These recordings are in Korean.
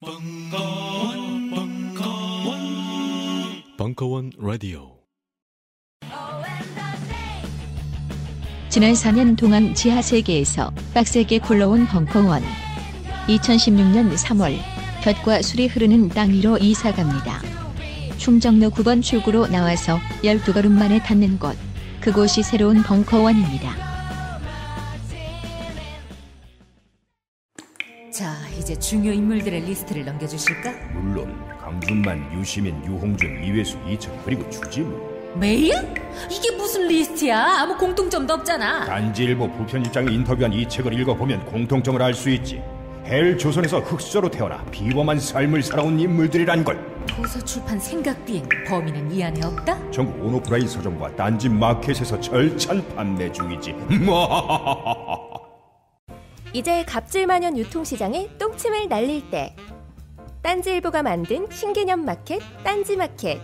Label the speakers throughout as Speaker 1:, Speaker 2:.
Speaker 1: 벙커원, 벙커원,
Speaker 2: 벙커원 라디오.
Speaker 1: 지난 4년 동안 지하 세계에서 빡세게 굴러온 벙커원. 2016년 3월
Speaker 2: 볕과 술이 흐르는 땅 위로 이사 갑니다. 충정로 9번 출구로 나와서 12걸음 만에 닿는 곳. 그곳이 새로운 벙커원입니다.
Speaker 1: 이제 중요 인물들의
Speaker 2: 리스트를 넘겨주실까?
Speaker 1: 물론 강준만, 유시민, 유홍준, 이회수, 이철 그리고 주지무
Speaker 2: 메이 이게 무슨 리스트야? 아무 공통점도 없잖아
Speaker 1: 단지일부부편입장이 인터뷰한 이 책을 읽어보면 공통점을 알 수 있지 헬 조선에서 흑수저로 태어나 비범한 삶을 살아온 인물들이란 걸.
Speaker 2: 도서 출판 생각 비행 범인은 이 안에 없다?
Speaker 1: 전국 온오프라인 서점과 단지 마켓에서 절찬 판매 중이지. 뭐?
Speaker 3: 이제 갑질만연 유통시장에 똥침을 날릴 때 딴지일보가 만든 신개념 마켓 딴지마켓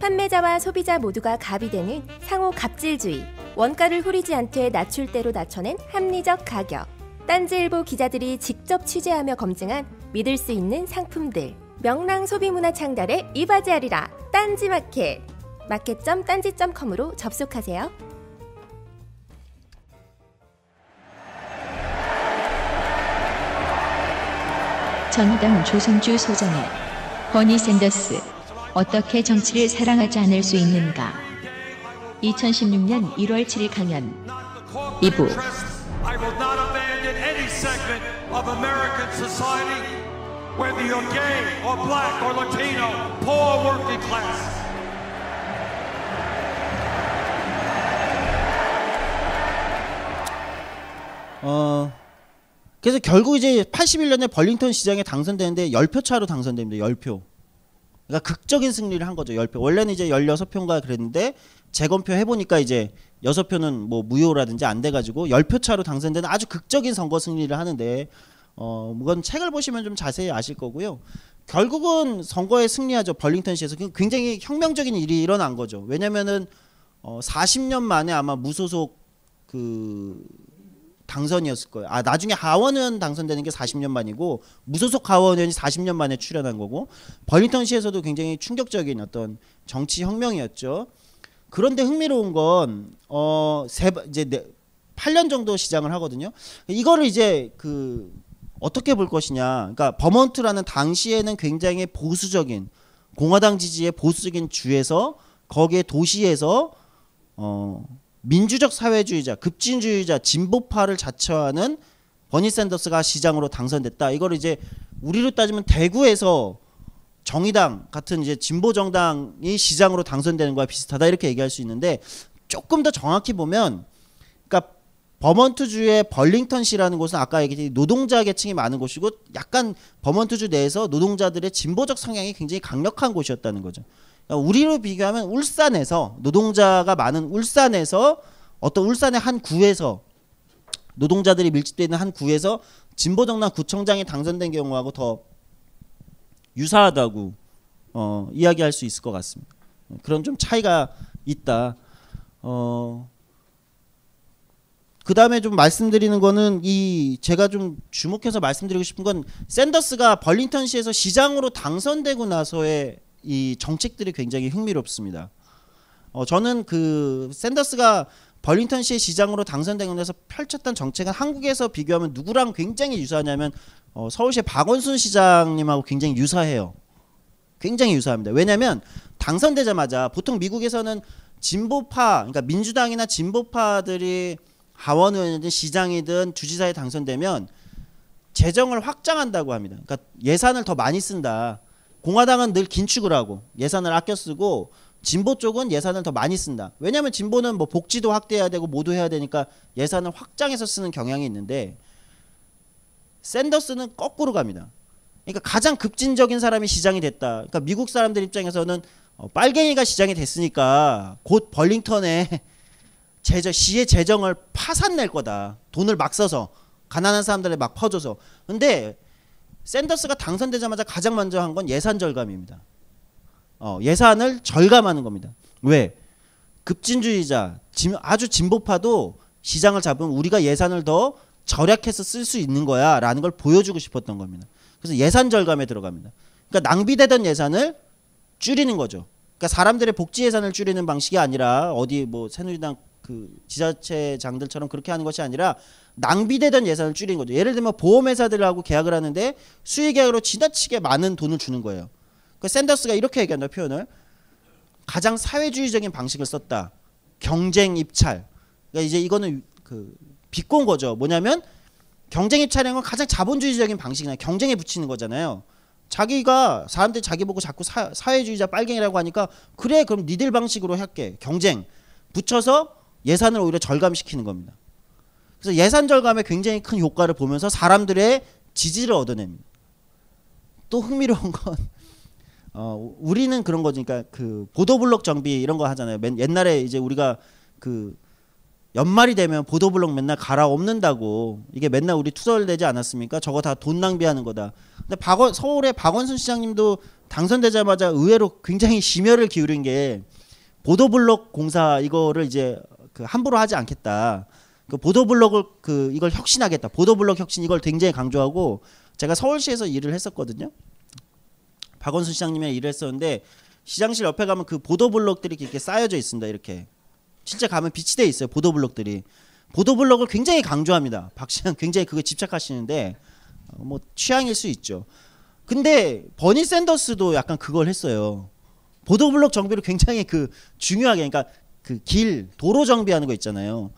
Speaker 3: 판매자와 소비자 모두가 갑이 되는 상호 갑질주의 원가를 후리지 않되 낮출대로 낮춰낸 합리적 가격 딴지일보 기자들이 직접 취재하며 검증한 믿을 수 있는 상품들 명랑 소비문화 창달에 이바지하리라 딴지마켓 마켓.딴지.com으로 접속하세요.
Speaker 1: 정의당 조성주 소장의 버니 샌더스 어떻게 정치를 사랑하지
Speaker 2: 않을 수 있는가 2016년 1월 7일 강연 2부 I will not abandon any segment of American society whether you're gay or black or Latino poor working class
Speaker 4: 어 그래서 결국 이제 81년에 벌링턴 시장에 당선되는데 10표 차로 당선됩니다. 10표. 그러니까 극적인 승리를 한 거죠. 10표. 원래는 이제 16표인가 그랬는데 재검표 해보니까 이제 6표는 뭐 무효라든지 안 돼가지고 10표 차로 당선되는 아주 극적인 선거 승리를 하는데 어, 이건 책을 보시면 좀 자세히 아실 거고요. 결국은 선거에 승리하죠. 벌링턴시에서 굉장히 혁명적인 일이 일어난 거죠. 왜냐면은 어, 40년 만에 아마 무소속 그 당선이었을 거예요. 아 나중에 하원은 당선되는 게 40년 만이고 무소속 하원의 40년 만에 출연한 거고 버링턴시에서도 굉장히 충격적인 어떤 정치 혁명이었죠. 그런데 흥미로운 건 어 세 이제 네, 8년 정도 시장을 하거든요. 이거를 이제 그 어떻게 볼 것이냐. 그러니까 버먼트라는 당시에는 굉장히 보수적인 공화당 지지의 보수적인 주에서 거기에 도시에서 어 민주적 사회주의자, 급진주의자, 진보파를 자처하는 버니 샌더스가 시장으로 당선됐다. 이걸 이제 우리로 따지면 대구에서 정의당 같은 이제 진보 정당이 시장으로 당선되는 거와 비슷하다 이렇게 얘기할 수 있는데 조금 더 정확히 보면 그러니까 버먼트주의 벌링턴시라는 곳은 아까 얘기했듯이 노동자 계층이 많은 곳이고 약간 버먼트주 내에서 노동자들의 진보적 성향이 굉장히 강력한 곳이었다는 거죠. 우리로 비교하면 울산에서 노동자가 많은 울산에서 어떤 울산의 한 구에서 노동자들이 밀집되어 있는 한 구에서 진보정당 구청장이 당선된 경우하고 더 유사하다고 어, 이야기할 수 있을 것 같습니다. 그런 좀 차이가 있다. 어, 그 다음에 좀 말씀드리는 거는 이 제가 좀 주목해서 말씀드리고 싶은 건 샌더스가 벌링턴시에서 시장으로 당선되고 나서의 이 정책들이 굉장히 흥미롭습니다. 어, 저는 그 샌더스가 벌링턴시의 시장으로 당선된 것서 펼쳤던 정책은 한국에서 비교하면 누구랑 굉장히 유사하냐면 어, 서울시의 박원순 시장님하고 굉장히 유사해요. 굉장히 유사합니다. 왜냐하면 당선되자마자 보통 미국에서는 진보파, 그러니까 민주당이나 진보파들이 하원 의원이든 시장이든 주지사에 당선되면 재정을 확장한다고 합니다. 그러니까 예산을 더 많이 쓴다. 공화당은 늘 긴축을 하고 예산을 아껴 쓰고 진보 쪽은 예산을 더 많이 쓴다. 왜냐하면 진보는 뭐 복지도 확대해야 되고 모두 해야 되니까 예산을 확장해서 쓰는 경향이 있는데 샌더스는 거꾸로 갑니다. 그러니까 가장 급진적인 사람이 시장이 됐다. 그러니까 미국 사람들 입장에서는 어, 빨갱이가 시장이 됐으니까 곧벌링턴에 재정, 시의 재정을 파산낼 거다. 돈을 막 써서 가난한 사람들에 막 퍼줘서. 근데 샌더스가 당선되자마자 가장 먼저 한 건 예산 절감입니다. 어, 예산을 절감하는 겁니다. 왜? 급진주의자, 진, 아주 진보파도 시장을 잡으면 우리가 예산을 더 절약해서 쓸 수 있는 거야 라는 걸 보여주고 싶었던 겁니다. 그래서 예산 절감에 들어갑니다. 그러니까 낭비되던 예산을 줄이는 거죠. 그러니까 사람들의 복지 예산을 줄이는 방식이 아니라 어디 뭐 새누리당 그 지자체장들처럼 그렇게 하는 것이 아니라 낭비되던 예산을 줄인 거죠. 예를 들면 보험회사들하고 계약을 하는데 수의계약으로 지나치게 많은 돈을 주는 거예요. 그 샌더스가 이렇게 얘기한다 표현을 가장 사회주의적인 방식을 썼다. 경쟁 입찰. 그러니까 이제 이거는 그 비꼰 거죠. 뭐냐면 경쟁 입찰이란 건 가장 자본주의적인 방식이나 경쟁에 붙이는 거잖아요. 자기가 사람들이 자기 보고 자꾸 사, 회주의자 빨갱이라고 하니까 그래 그럼 니들 방식으로 할게 경쟁 붙여서 예산을 오히려 절감시키는 겁니다. 그래서 예산 절감에 굉장히 큰 효과를 보면서 사람들의 지지를 얻어냅니다. 또 흥미로운 건 어, 우리는 그런 거니까 그 보도블록 정비 이런 거 하잖아요. 맨, 옛날에 이제 우리가 그 연말이 되면 보도블록 맨날 갈아엎는다고 이게 맨날 우리 투덜대지 않았습니까? 저거 다 돈 낭비하는 거다. 근데 박원, 서울의 박원순 시장님도 당선되자마자 의외로 굉장히 심혈을 기울인 게 보도블록 공사 이거를 이제 그 함부로 하지 않겠다. 그 보도블록을 그 이걸 혁신하겠다. 보도블록 혁신 이걸 굉장히 강조하고 제가 서울시에서 일을 했었거든요. 박원순 시장님이 일을 했었는데 시장실 옆에 가면 그 보도블록들이 이렇게 쌓여져 있습니다. 이렇게 실제 가면 비치돼 있어요. 보도블록들이 보도블록을 굉장히 강조합니다. 박 시장 굉장히 그게 집착하시는데 어, 뭐 취향일 수 있죠. 근데 버니 샌더스도 약간 그걸 했어요. 보도블록 정비를 굉장히 그 중요하게 그러니까 그 길 도로 정비하는 거 있잖아요.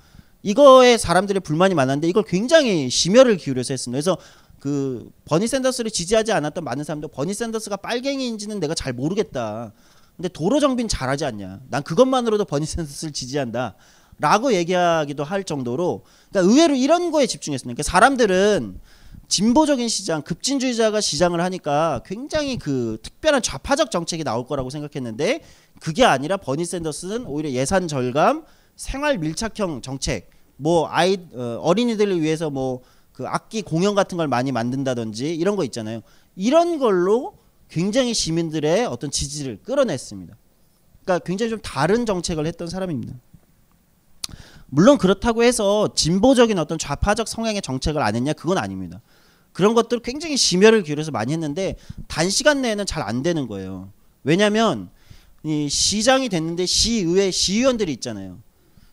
Speaker 4: 이거에 사람들의 불만이 많았는데 이걸 굉장히 심혈을 기울여서 했습니다. 그래서 그 버니 샌더스를 지지하지 않았던 많은 사람도 버니 샌더스가 빨갱이인지는 내가 잘 모르겠다. 근데 도로 정비는 잘하지 않냐. 난 그것만으로도 버니 샌더스를 지지한다. 라고 얘기하기도 할 정도로 그러니까 의외로 이런 거에 집중했습니다. 그러니까 사람들은 진보적인 시장, 급진주의자가 시장을 하니까 굉장히 그 특별한 좌파적 정책이 나올 거라고 생각했는데 그게 아니라 버니 샌더스는 오히려 예산 절감, 생활 밀착형 정책 뭐 아이 어, 어린이들을 위해서 뭐 그 악기 공연 같은 걸 많이 만든다든지 이런 거 있잖아요. 이런 걸로 굉장히 시민들의 어떤 지지를 끌어냈습니다. 그러니까 굉장히 좀 다른 정책을 했던 사람입니다. 물론 그렇다고 해서 진보적인 어떤 좌파적 성향의 정책을 안 했냐 그건 아닙니다. 그런 것들 굉장히 심혈을 기울여서 많이 했는데 단시간 내에는 잘 안 되는 거예요. 왜냐하면 이 시장이 됐는데 시의회 시의원들이 있잖아요.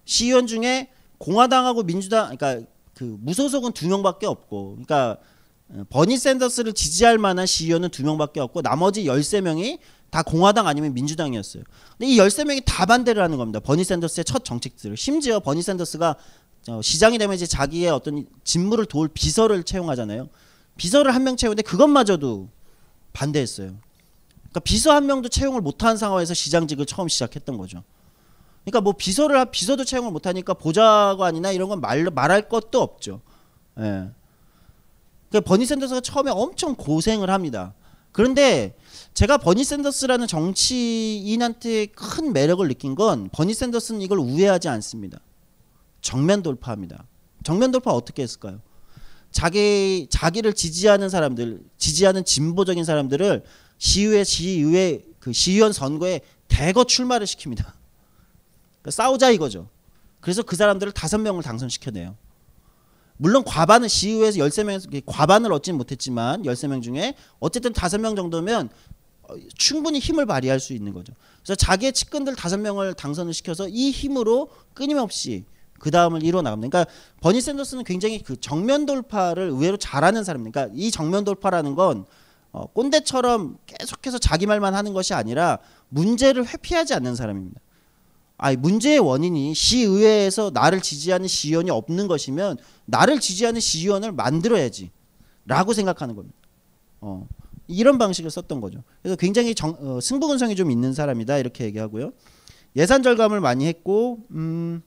Speaker 4: 시의원 중에 공화당하고 민주당 그러니까 그 무소속은 두 명밖에 없고 그러니까 어, 버니 샌더스를 지지할 만한 시의원은 두 명밖에 없고 나머지 열 세 명이다 공화당 아니면 민주당이었어요. 근데 이 열 세 명이다 반대를 하는 겁니다. 버니 샌더스의 첫 정책들을 심지어 버니 샌더스가 시장이 되면 이제 자기의 어떤 직무를 도울 비서를 채용하잖아요. 비서를 한 명 채우는데 그것마저도 반대했어요. 그러니까 비서 한 명도 채용을 못한 상황에서 시장직을 처음 시작했던 거죠. 그러니까 뭐 비서를 비서도 채용을 못하니까 보좌관이나 이런 건 말 말할 것도 없죠. 예. 그러니까 버니 샌더스가 처음에 엄청 고생을 합니다. 그런데 제가 버니 샌더스라는 정치인한테 큰 매력을 느낀 건 버니 샌더스는 이걸 우회하지 않습니다. 정면 돌파합니다. 정면 돌파 어떻게 했을까요? 자기 자기를 지지하는 사람들, 지지하는 진보적인 사람들을 시의회 시의회 그 시의원 선거에 대거 출마를 시킵니다. 싸우자 이거죠. 그래서 그 사람들을 다섯 명을 당선시켜내요. 물론 과반은 시의회에서 열세 명 과반을 얻진 못했지만 열세 명 중에 어쨌든 다섯 명 정도면 어, 충분히 힘을 발휘할 수 있는 거죠. 그래서 자기의 측근들 다섯 명을 당선을 시켜서 이 힘으로 끊임없이 그 다음을 이뤄 나갑니다. 그러니까 버니 샌더스는 굉장히 그 정면 돌파를 의외로 잘하는 사람입니다. 그러니까 이 정면 돌파라는 건 어, 꼰대처럼 계속해서 자기 말만 하는 것이 아니라 문제를 회피하지 않는 사람입니다. 아니 문제의 원인이 시의회에서 나를 지지하는 시의원이 없는 것이면 나를 지지하는 시의원을 만들어야지라고 생각하는 겁니다. 어. 이런 방식을 썼던 거죠. 그래서 굉장히 정, 어, 승부근성이 좀 있는 사람이다 이렇게 얘기하고요. 예산 절감을 많이 했고, 음,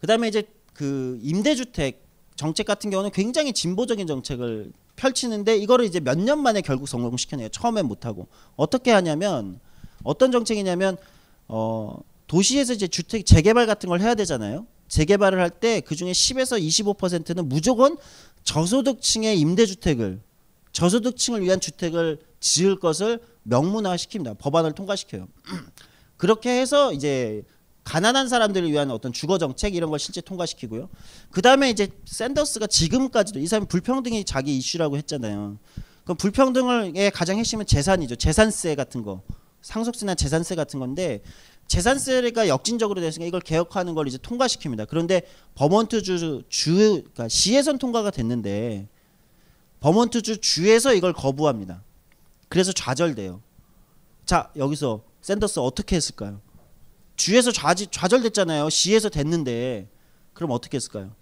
Speaker 4: 그다음에 이제 그 임대주택 정책 같은 경우는 굉장히 진보적인 정책을 펼치는데 이거를 이제 몇 년 만에 결국 성공시켜내요. 처음엔 못하고 어떻게 하냐면 어떤 정책이냐면 어 도시에서 이제 주택 재개발 같은 걸 해야 되잖아요. 재개발을 할 때 그중에 10에서 25%는 무조건 저소득층의 임대주택을 저소득층을 위한 주택을 지을 것을 명문화시킵니다. 법안을 통과시켜요. 그렇게 해서 이제 가난한 사람들을 위한 어떤 주거 정책 이런 걸 실제 통과시키고요. 그다음에 이제 샌더스가 지금까지도 이 사람이 불평등이 자기 이슈라고 했잖아요. 그럼 불평등의 을 가장 핵심은 재산이죠. 재산세 같은 거. 상속세나 재산세 같은 건데 재산세가 역진적으로 됐으니까 이걸 개혁하는 걸 이제 통과시킵니다. 그런데 버몬트주 주 그러니까 시에선 통과가 됐는데 버몬트주 주에서 이걸 거부합니다. 그래서 좌절돼요. 자 여기서 샌더스 어떻게 했을까요? 주에서 좌지, 좌절됐잖아요. 시에서 됐는데 그럼 어떻게 했을까요?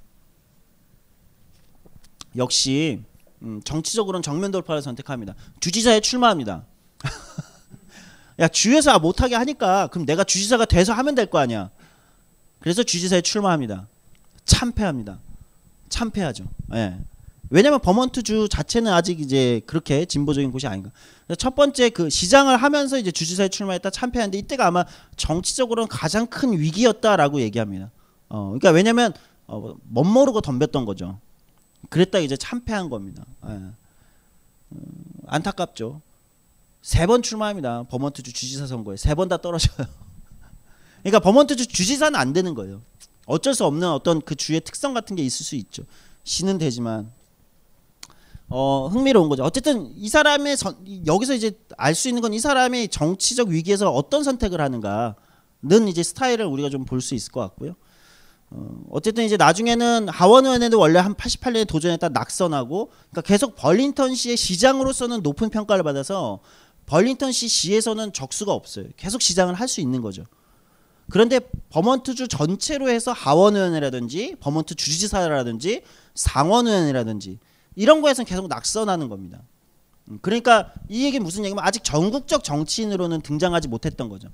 Speaker 4: 역시 음, 정치적으로는 정면 돌파를 선택합니다. 주지사에 출마합니다. 야주에사 아, 못하게 하니까 그럼 내가 주지사가 돼서 하면 될 거 아니야. 그래서 주지사에 출마합니다. 참패합니다. 참패하죠. 예. 왜냐하면 버먼트 주 자체는 아직 이제 그렇게 진보적인 곳이 아닌가. 첫 번째 그 시장을 하면서 이제 주지사에 출마했다 참패하는데 이때가 아마 정치적으로는 가장 큰 위기였다라고 얘기합니다. 어, 그러니까 왜냐하면 어, 멋 모르고 덤볐던 거죠. 그랬다 이제 참패한 겁니다. 예. 음, 안타깝죠. 세번 출마합니다. 버먼트주 주지사 선거에 세 번 다 떨어져요. 그러니까 버먼트주 주지사는 안 되는 거예요. 어쩔 수 없는 어떤 그 주의 특성 같은 게 있을 수 있죠. 시는 되지만 어, 흥미로운 거죠. 어쨌든 이 사람의 선, 여기서 이제 알 수 있는 건 이 사람의 정치적 위기에서 어떤 선택을 하는가는 이제 스타일을 우리가 좀 볼 수 있을 것 같고요. 어, 어쨌든 이제 나중에는 하원 의원에도 원래 한 88년에 도전했다 낙선하고 그러니까 계속 벌린턴시의 시장으로서는 높은 평가를 받아서 벌링턴 시 시에서는 적수가 없어요. 계속 시장을 할 수 있는 거죠. 그런데 버먼트주 전체로 해서 하원의원이라든지 버먼트 주지사라든지 상원의원이라든지 이런 거에서는 계속 낙선하는 겁니다. 음, 그러니까 이 얘기는 무슨 얘기냐면 아직 전국적 정치인으로는 등장하지 못했던 거죠.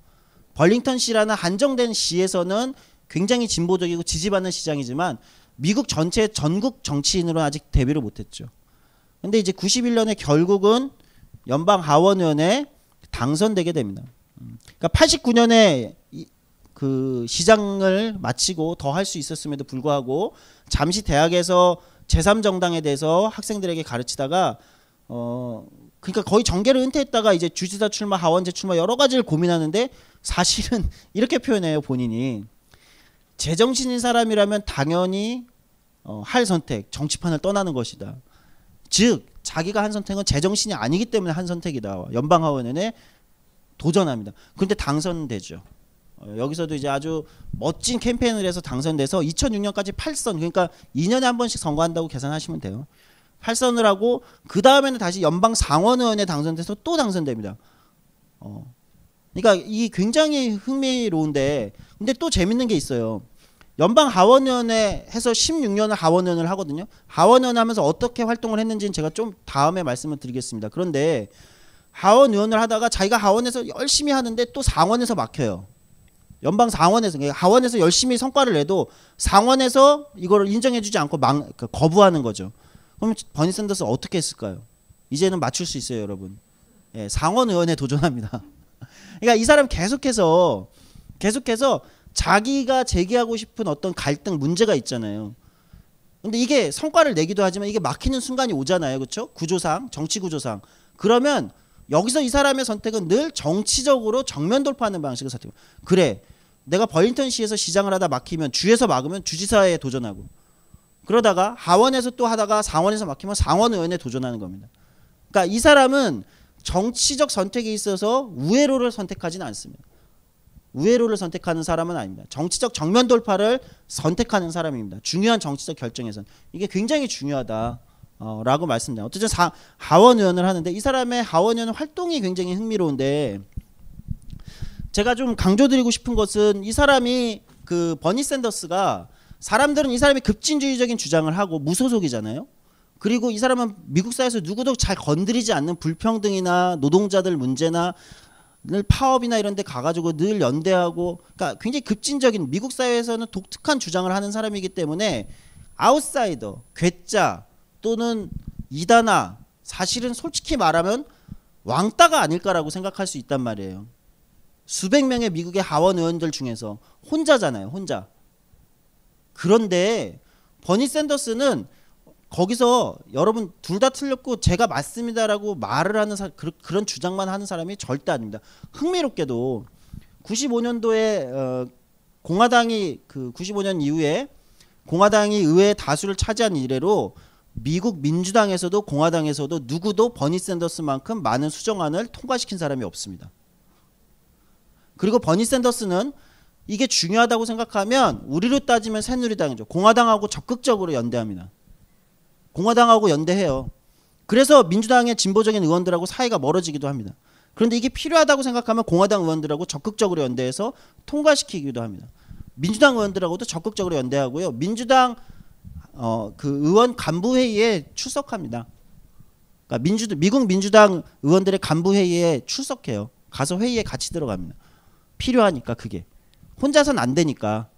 Speaker 4: 벌링턴 시라는 한정된 시에서는 굉장히 진보적이고 지지받는 시장이지만 미국 전체 전국 정치인으로는 아직 데뷔를 못했죠. 근데 이제 91년에 결국은 연방 하원의원에 당선되게 됩니다. 음. 그러니까 89년에 그 시장을 마치고 더 할 수 있었음에도 불구하고 잠시 대학에서 제3정당에 대해서 학생들에게 가르치다가 어 그러니까 거의 정계를 은퇴했다가 이제 주지사 출마, 하원제 출마 여러 가지를 고민하는데 사실은 이렇게 표현해요 본인이 제정신인 사람이라면 당연히 어, 할 선택 정치판을 떠나는 것이다. 즉 자기가 한 선택은 제정신이 아니기 때문에 한 선택이다. 연방하원에 도전합니다. 그런데 당선되죠. 어, 여기서도 이제 아주 멋진 캠페인을 해서 당선돼서 2006년까지 8선 그러니까 2년에 한 번씩 선거한다고 계산하시면 돼요. 8선을 하고 그 다음에는 다시 연방 상원의원에 당선돼서 또 당선됩니다. 어. 그러니까 이 굉장히 흥미로운데 근데 또 재밌는 게 있어요. 연방 하원연회 해서 16년을 하원연을 하거든요. 하원연회 하면서 어떻게 활동을 했는지는 제가 좀 다음에 말씀을 드리겠습니다. 그런데 하원 의원을 하다가 자기가 하원에서 열심히 하는데 또 상원에서 막혀요. 연방 상원에서 그러니까 하원에서 열심히 성과를 내도 상원에서 이거를 인정해주지 않고 망, 그 거부하는 거죠. 그럼 버니 샌더스 어떻게 했을까요? 이제는 맞출 수 있어요, 여러분. 예, 상원 의원에 도전합니다. 그러니까 이 사람 계속해서 계속해서 자기가 제기하고 싶은 어떤 갈등 문제가 있잖아요. 근데 이게 성과를 내기도 하지만 이게 막히는 순간이 오잖아요. 그렇죠? 구조상, 정치 구조상. 그러면 여기서 이 사람의 선택은 늘 정치적으로 정면 돌파하는 방식을 선택. 그래. 내가 버린턴시에서 시장을 하다 막히면 주에서 막으면 주지사에 도전하고 그러다가 하원에서 또 하다가 상원에서 막히면 상원 의원에 도전하는 겁니다. 그러니까 이 사람은 정치적 선택에 있어서 우회로를 선택하지는 않습니다. 우회로를 선택하는 사람은 아닙니다. 정치적 정면 돌파를 선택하는 사람입니다. 중요한 정치적 결정에선 이게 굉장히 중요하다. 어, 라고 말씀드려요. 어쨌든 하원 의원을 하는데 이 사람의 하원 의원 활동이 굉장히 흥미로운데 제가 좀 강조드리고 싶은 것은 이 사람이 그 버니 샌더스가 사람들은 이 사람이 급진주의적인 주장을 하고 무소속이잖아요. 그리고 이 사람은 미국 사회에서 누구도 잘 건드리지 않는 불평등이나 노동자들 문제나 늘 파업이나 이런 데 가가지고 늘 연대하고 그러니까 굉장히 급진적인 미국 사회에서는 독특한 주장을 하는 사람이기 때문에 아웃사이더 괴짜 또는 이단아 사실은 솔직히 말하면 왕따가 아닐까라고 생각할 수 있단 말이에요 수백 명의 미국의 하원 의원들 중에서 혼자잖아요 혼자 그런데 버니 샌더스는 거기서 여러분 둘 다 틀렸고 제가 맞습니다라고 말을 하는 사, 그, 런 주장만 하는 사람이 절대 아닙니다. 흥미롭게도 95년도에 어, 공화당이 그 95년 이후에 공화당이 의회 다수를 차지한 이래로 미국 민주당에서도 공화당에서도 누구도 버니 샌더스만큼 많은 수정안을 통과시킨 사람이 없습니다. 그리고 버니 샌더스는 이게 중요하다고 생각하면 우리로 따지면 새누리당이죠. 공화당하고 적극적으로 연대합니다. 공화당하고 연대해요. 그래서 민주당의 진보적인 의원들하고 사이가 멀어지기도 합니다. 그런데 이게 필요하다고 생각하면 공화당 의원들하고 적극적으로 연대해서 통과시키기도 합니다. 민주당 의원들하고도 적극적으로 연대하고요. 민주당 어, 그 의원 간부 회의에 출석합니다. 그러니까 민주 미국 민주당 의원들의 간부 회의에 출석해요. 가서 회의에 같이 들어갑니다. 필요하니까 그게 혼자선 안 되니까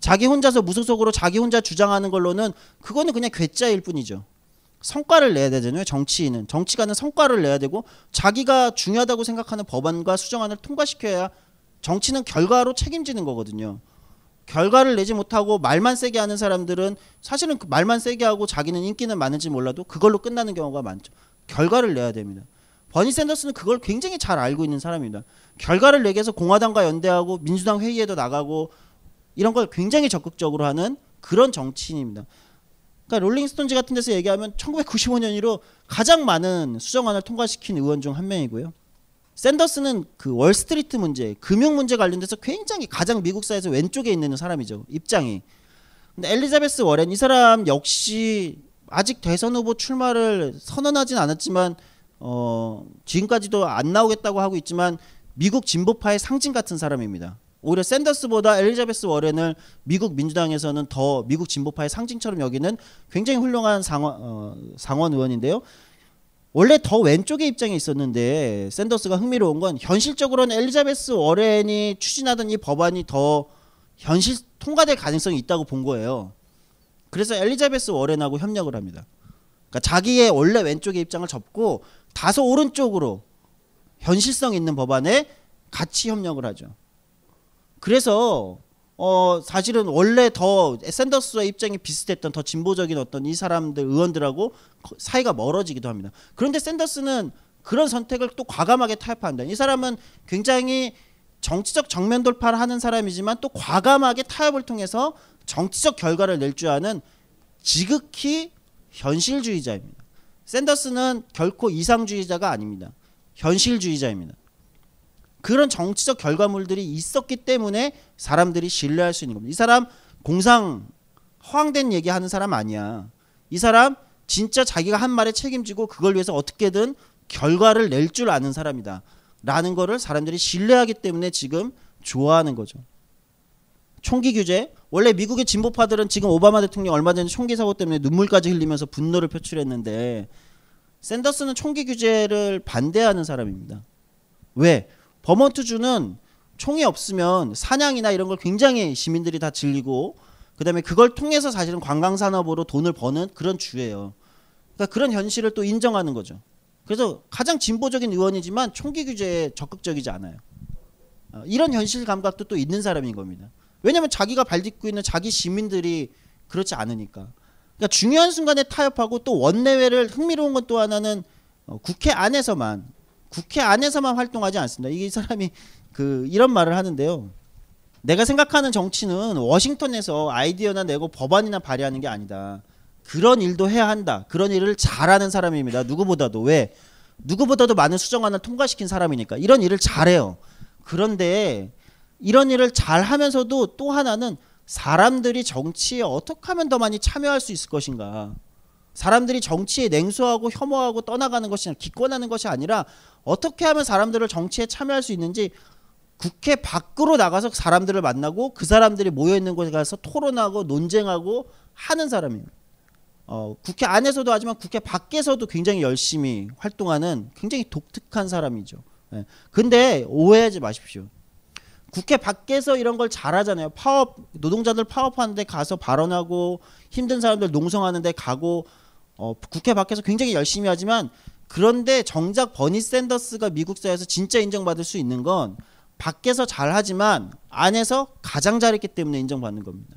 Speaker 4: 자기 혼자서 무소속으로 자기 혼자 주장하는 걸로는 그거는 그냥 괴짜일 뿐이죠. 성과를 내야 되잖아요. 정치인은 정치가는 성과를 내야 되고 자기가 중요하다고 생각하는 법안과 수정안을 통과시켜야 정치는 결과로 책임지는 거거든요. 결과를 내지 못하고 말만 세게 하는 사람들은 사실은 그 말만 세게 하고 자기는 인기는 많은지 몰라도 그걸로 끝나는 경우가 많죠. 결과를 내야 됩니다. 버니 샌더스는 그걸 굉장히 잘 알고 있는 사람입니다. 결과를 내기 해서 공화당과 연대하고 민주당 회의에도 나가고 이런 걸 굉장히 적극적으로 하는 그런 정치인입니다. 그러니까 롤링스톤즈 같은 데서 얘기하면 1995년으로 가장 많은 수정안을 통과시킨 의원 중 한 명이고요. 샌더스는 그 월스트리트 문제, 금융 문제 관련돼서 굉장히 가장 미국 사회에서 왼쪽에 있는 사람이죠. 입장이. 근데 엘리자베스 워렌 이 사람 역시 아직 대선 후보 출마를 선언하진 않았지만 어 지금까지도 안 나오겠다고 하고 있지만 미국 진보파의 상징 같은 사람입니다. 오히려 샌더스보다 엘리자베스 워렌을 미국 민주당에서는 더 미국 진보파의 상징처럼 여기는 굉장히 훌륭한 상원, 어, 상원 의원인데요. 원래 더 왼쪽의 입장에 있었는데 샌더스가 흥미로운 건 현실적으로는 엘리자베스 워렌이 추진하던 이 법안이 더 현실 통과될 가능성이 있다고 본 거예요. 그래서 엘리자베스 워렌하고 협력을 합니다. 그러니까 자기의 원래 왼쪽의 입장을 접고 다소 오른쪽으로 현실성 있는 법안에 같이 협력을 하죠. 그래서 어 사실은 원래 더 샌더스와 입장이 비슷했던 더 진보적인 어떤 이 사람들 의원들하고 사이가 멀어지기도 합니다. 그런데 샌더스는 그런 선택을 또 과감하게 타협한다. 이 사람은 굉장히 정치적 정면 돌파를 하는 사람이지만 또 과감하게 타협을 통해서 정치적 결과를 낼 줄 아는 지극히 현실주의자입니다. 샌더스는 결코 이상주의자가 아닙니다. 현실주의자입니다. 그런 정치적 결과물들이 있었기 때문에 사람들이 신뢰할 수 있는 겁니다. 이 사람 공상 허황된 얘기 하는 사람 아니야. 이 사람 진짜 자기가 한 말에 책임지고 그걸 위해서 어떻게든 결과를 낼 줄 아는 사람이다. 라는 거를 사람들이 신뢰하기 때문에 지금 좋아하는 거죠. 총기 규제. 원래 미국의 진보파들은 지금 오바마 대통령 얼마 전에 총기 사고 때문에 눈물까지 흘리면서 분노를 표출했는데 샌더스는 총기 규제를 반대하는 사람입니다. 왜? 버먼트주는 총이 없으면 사냥이나 이런 걸 굉장히 시민들이 다즐기고 그다음에 그걸 통해서 사실은 관광 산업으로 돈을 버는 그런 주예요. 그러니까 그런 현실을 또 인정하는 거죠. 그래서 가장 진보적인 의원이지만 총기 규제에 적극적이지 않아요. 어, 이런 현실 감각도 또 있는 사람인 겁니다. 왜냐하면 자기가 발딛고 있는 자기 시민들이 그렇지 않으니까. 그러니까 중요한 순간에 타협하고 또 원내외를 흥미로운 건또 하나는 어, 국회 안에서만 국회 안에서만 활동하지 않습니다. 이게 사람이 그 이런 말을 하는데요. 내가 생각하는 정치는 워싱턴에서 아이디어나 내고 법안이나 발의하는 게 아니다. 그런 일도 해야 한다. 그런 일을 잘하는 사람입니다. 누구보다도 왜 누구보다도 많은 수정안을 통과시킨 사람이니까 이런 일을 잘해요. 그런데 이런 일을 잘하면서도 또 하나는 사람들이 정치에 어떻게 하면 더 많이 참여할 수 있을 것인가 사람들이 정치에 냉소하고 혐오하고 떠나가는 것이 나 기권하는 것이 아니라 어떻게 하면 사람들을 정치에 참여할 수 있는지 국회 밖으로 나가서 사람들을 만나고 그 사람들이 모여 있는 곳에 가서 토론하고 논쟁하고 하는 사람이에요 어, 국회 안에서도 하지만 국회 밖에서도 굉장히 열심히 활동하는 굉장히 독특한 사람이죠. 예. 근데 오해하지 마십시오. 국회 밖에서 이런 걸 잘하잖아요. 파업 노동자들 파업하는데 가서 발언하고 힘든 사람들 농성하는데 가고 어, 국회 밖에서 굉장히 열심히 하지만 그런데 정작 버니 샌더스가 미국 사회에서 진짜 인정받을 수 있는 건 밖에서 잘하지만 안에서 가장 잘했기 때문에 인정받는 겁니다.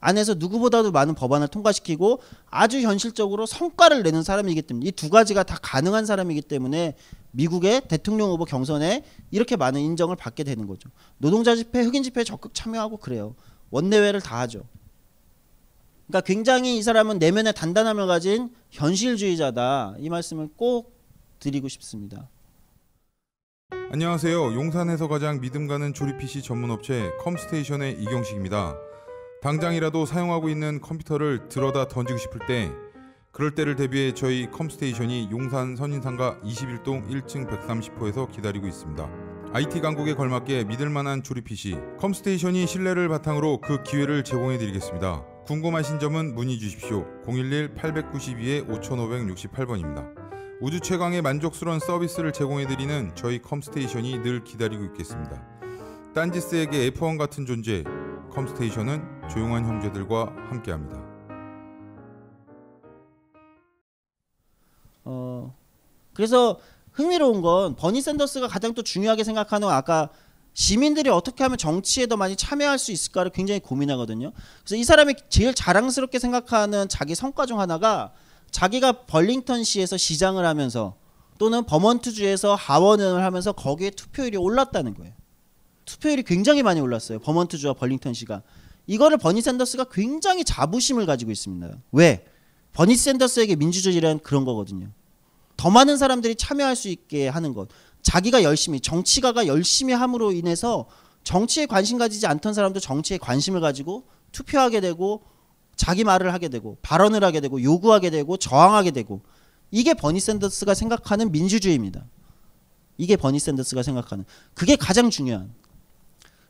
Speaker 4: 안에서 누구보다도 많은 법안을 통과시키고 아주 현실적으로 성과를 내는 사람이기 때문에 이 두 가지가 다 가능한 사람이기 때문에 미국의 대통령 후보 경선에 이렇게 많은 인정을 받게 되는 거죠. 노동자 집회, 흑인 집회에 적극 참여하고 그래요. 원내외를 다 하죠. 그러니까 굉장히 이 사람은 내면의 단단함을 가진 현실주의자다. 이 말씀을 꼭 드리고 싶습니다. 안녕하세요. 용산에서 가장 믿음 가는 조립 PC 전문
Speaker 1: 업체 컴스테이션의 이경식입니다. 당장이라도 사용하고 있는 컴퓨터를 들어다 던지고 싶을 때 그럴 때를 대비해 저희 컴스테이션이 용산 선인상가 21동 1층 130호에서 기다리고 있습니다. IT 강국에 걸맞게 믿을만한 조립 PC 컴스테이션이 신뢰를 바탕으로 그 기회를 제공해드리겠습니다. 궁금하신 점은 문의 주십시오. 011-892-5568번입니다. 우주 최강의 만족스러운 서비스를 제공해드리는 저희 컴스테이션이 늘 기다리고 있겠습니다. 딴지스에게 F1 같은 존재, 컴스테이션은 조용한 형제들과 함께합니다.
Speaker 4: 어 그래서 흥미로운 건 버니 샌더스가 가장 또 중요하게 생각하는 아까 시민들이 어떻게 하면 정치에 더 많이 참여할 수 있을까를 굉장히 고민하거든요. 그래서 이 사람이 제일 자랑스럽게 생각하는 자기 성과 중 하나가 자기가 벌링턴시에서 시장을 하면서 또는 버먼트주에서 하원을 하면서 거기에 투표율이 올랐다는 거예요. 투표율이 굉장히 많이 올랐어요. 버먼트주와 벌링턴시가 이거를 버니 샌더스가 굉장히 자부심을 가지고 있습니다. 왜? 버니 샌더스에게 민주주의란 그런 거거든요. 더 많은 사람들이 참여할 수 있게 하는 것. 자기가 열심히 정치가가 열심히 함으로 인해서 정치에 관심 가지지 않던 사람도 정치에 관심을 가지고 투표하게 되고 자기 말을 하게 되고 발언을 하게 되고 요구하게 되고 저항하게 되고 이게 버니 샌더스가 생각하는 민주주의입니다. 이게 버니 샌더스가 생각하는 그게 가장 중요한.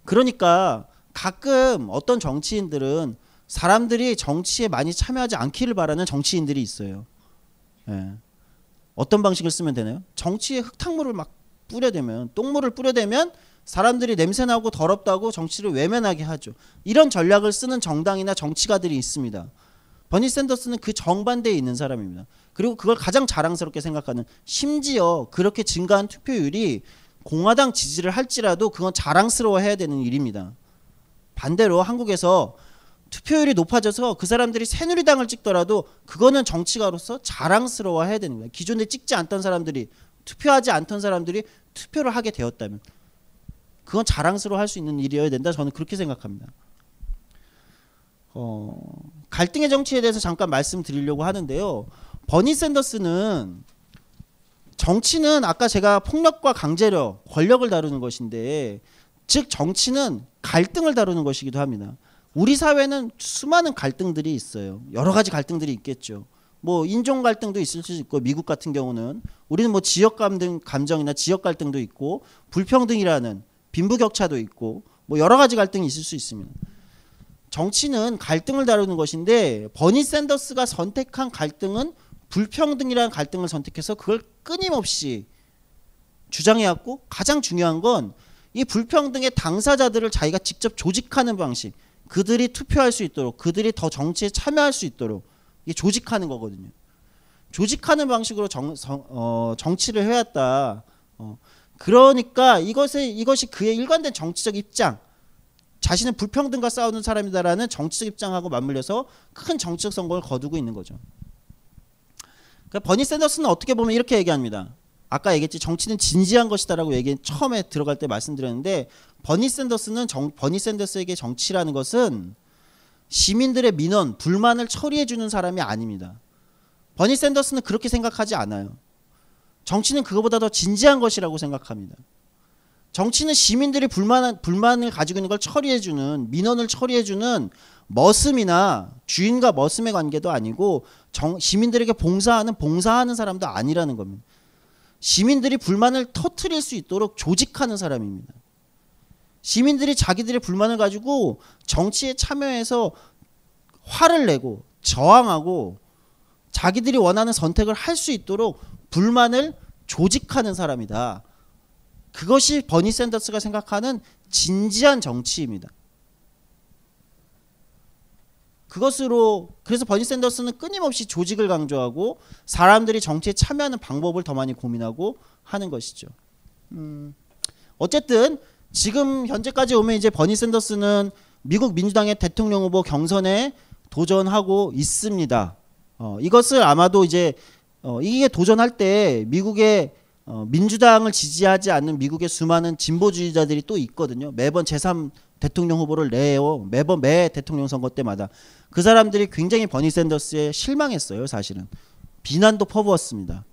Speaker 4: 그러니까 가끔 어떤 정치인들은 사람들이 정치에 많이 참여하지 않기를 바라는 정치인들이 있어요. 예. 어떤 방식을 쓰면 되나요? 정치에 흙탕물을 막 뿌려대면 똥물을 뿌려대면 사람들이 냄새나고 더럽다고 정치를 외면하게 하죠. 이런 전략을 쓰는 정당이나 정치가들이 있습니다. 버니 샌더스는 그 정반대에 있는 사람입니다. 그리고 그걸 가장 자랑스럽게 생각하는 심지어 그렇게 증가한 투표율이 공화당 지지를 할지라도 그건 자랑스러워해야 되는 일입니다. 반대로 한국에서 투표율이 높아져서 그 사람들이 새누리당을 찍더라도 그거는 정치가로서 자랑스러워해야 되는 거예요. 기존에 찍지 않던 사람들이 투표하지 않던 사람들이 투표를 하게 되었다면 그건 자랑스러워할 수 있는 일이어야 된다. 저는 그렇게 생각합니다. 어, 갈등의 정치에 대해서 잠깐 말씀드리려고 하는데요. 버니 샌더스는 정치는 아까 제가 폭력과 강제력, 권력을 다루는 것인데 즉 정치는 갈등을 다루는 것이기도 합니다. 우리 사회는 수많은 갈등들이 있어요. 여러 가지 갈등들이 있겠죠. 뭐 인종 갈등도 있을 수 있고 미국 같은 경우는 우리는 뭐 지역 감등 감정이나 지역 갈등도 있고 불평등이라는 빈부격차도 있고 뭐 여러 가지 갈등이 있을 수 있습니다. 정치는 갈등을 다루는 것인데 버니 샌더스가 선택한 갈등은 불평등이라는 갈등을 선택해서 그걸 끊임없이 주장해왔고 가장 중요한 건 이 불평등의 당사자들을 자기가 직접 조직하는 방식 그들이 투표할 수 있도록 그들이 더 정치에 참여할 수 있도록 이게 조직하는 거거든요. 조직하는 방식으로 정, 정 어, 정치를 해왔다. 어, 그러니까 이것에, 이것이 그의 일관된 정치적 입장, 자신은 불평등과 싸우는 사람이다라는 정치적 입장하고 맞물려서 큰 정치적 성공을 거두고 있는 거죠. 그러니까 버니 샌더스는 어떻게 보면 이렇게 얘기합니다. 아까 얘기했지 정치는 진지한 것이다라고 얘기 처음에 들어갈 때 말씀드렸는데 버니 샌더스는 정, 버니 샌더스에게 정치라는 것은 시민들의 민원, 불만을 처리해 주는 사람이 아닙니다. 버니 샌더스는 그렇게 생각하지 않아요. 정치는 그거보다 더 진지한 것이라고 생각합니다. 정치는 시민들이 불만, 불만을 가지고 있는 걸 처리해주는, 민원을 처리해주는 머슴이나 주인과 머슴의 관계도 아니고 정, 시민들에게 봉사하는, 봉사하는 사람도 아니라는 겁니다. 시민들이 불만을 터트릴 수 있도록 조직하는 사람입니다. 시민들이 자기들의 불만을 가지고 정치에 참여해서 화를 내고 저항하고 자기들이 원하는 선택을 할 수 있도록 불만을 조직하는 사람이다. 그것이 버니 샌더스가 생각하는 진지한 정치입니다. 그것으로 그래서 버니 샌더스는 끊임없이 조직을 강조하고 사람들이 정치에 참여하는 방법을 더 많이 고민하고 하는 것이죠. 음, 어쨌든 지금 현재까지 오면 이제 버니 샌더스는 미국 민주당의 대통령 후보 경선에 도전하고 있습니다. 어, 이것을 아마도 이제 어, 이게 도전할 때 미국의 어, 민주당을 지지하지 않는 미국의 수많은 진보주의자들이 또 있거든요. 매번 제3 대통령 후보를 내요. 매번 매 대통령 선거 때마다 그 사람들이 굉장히 버니 샌더스에 실망했어요. 사실은 비난도 퍼부었습니다.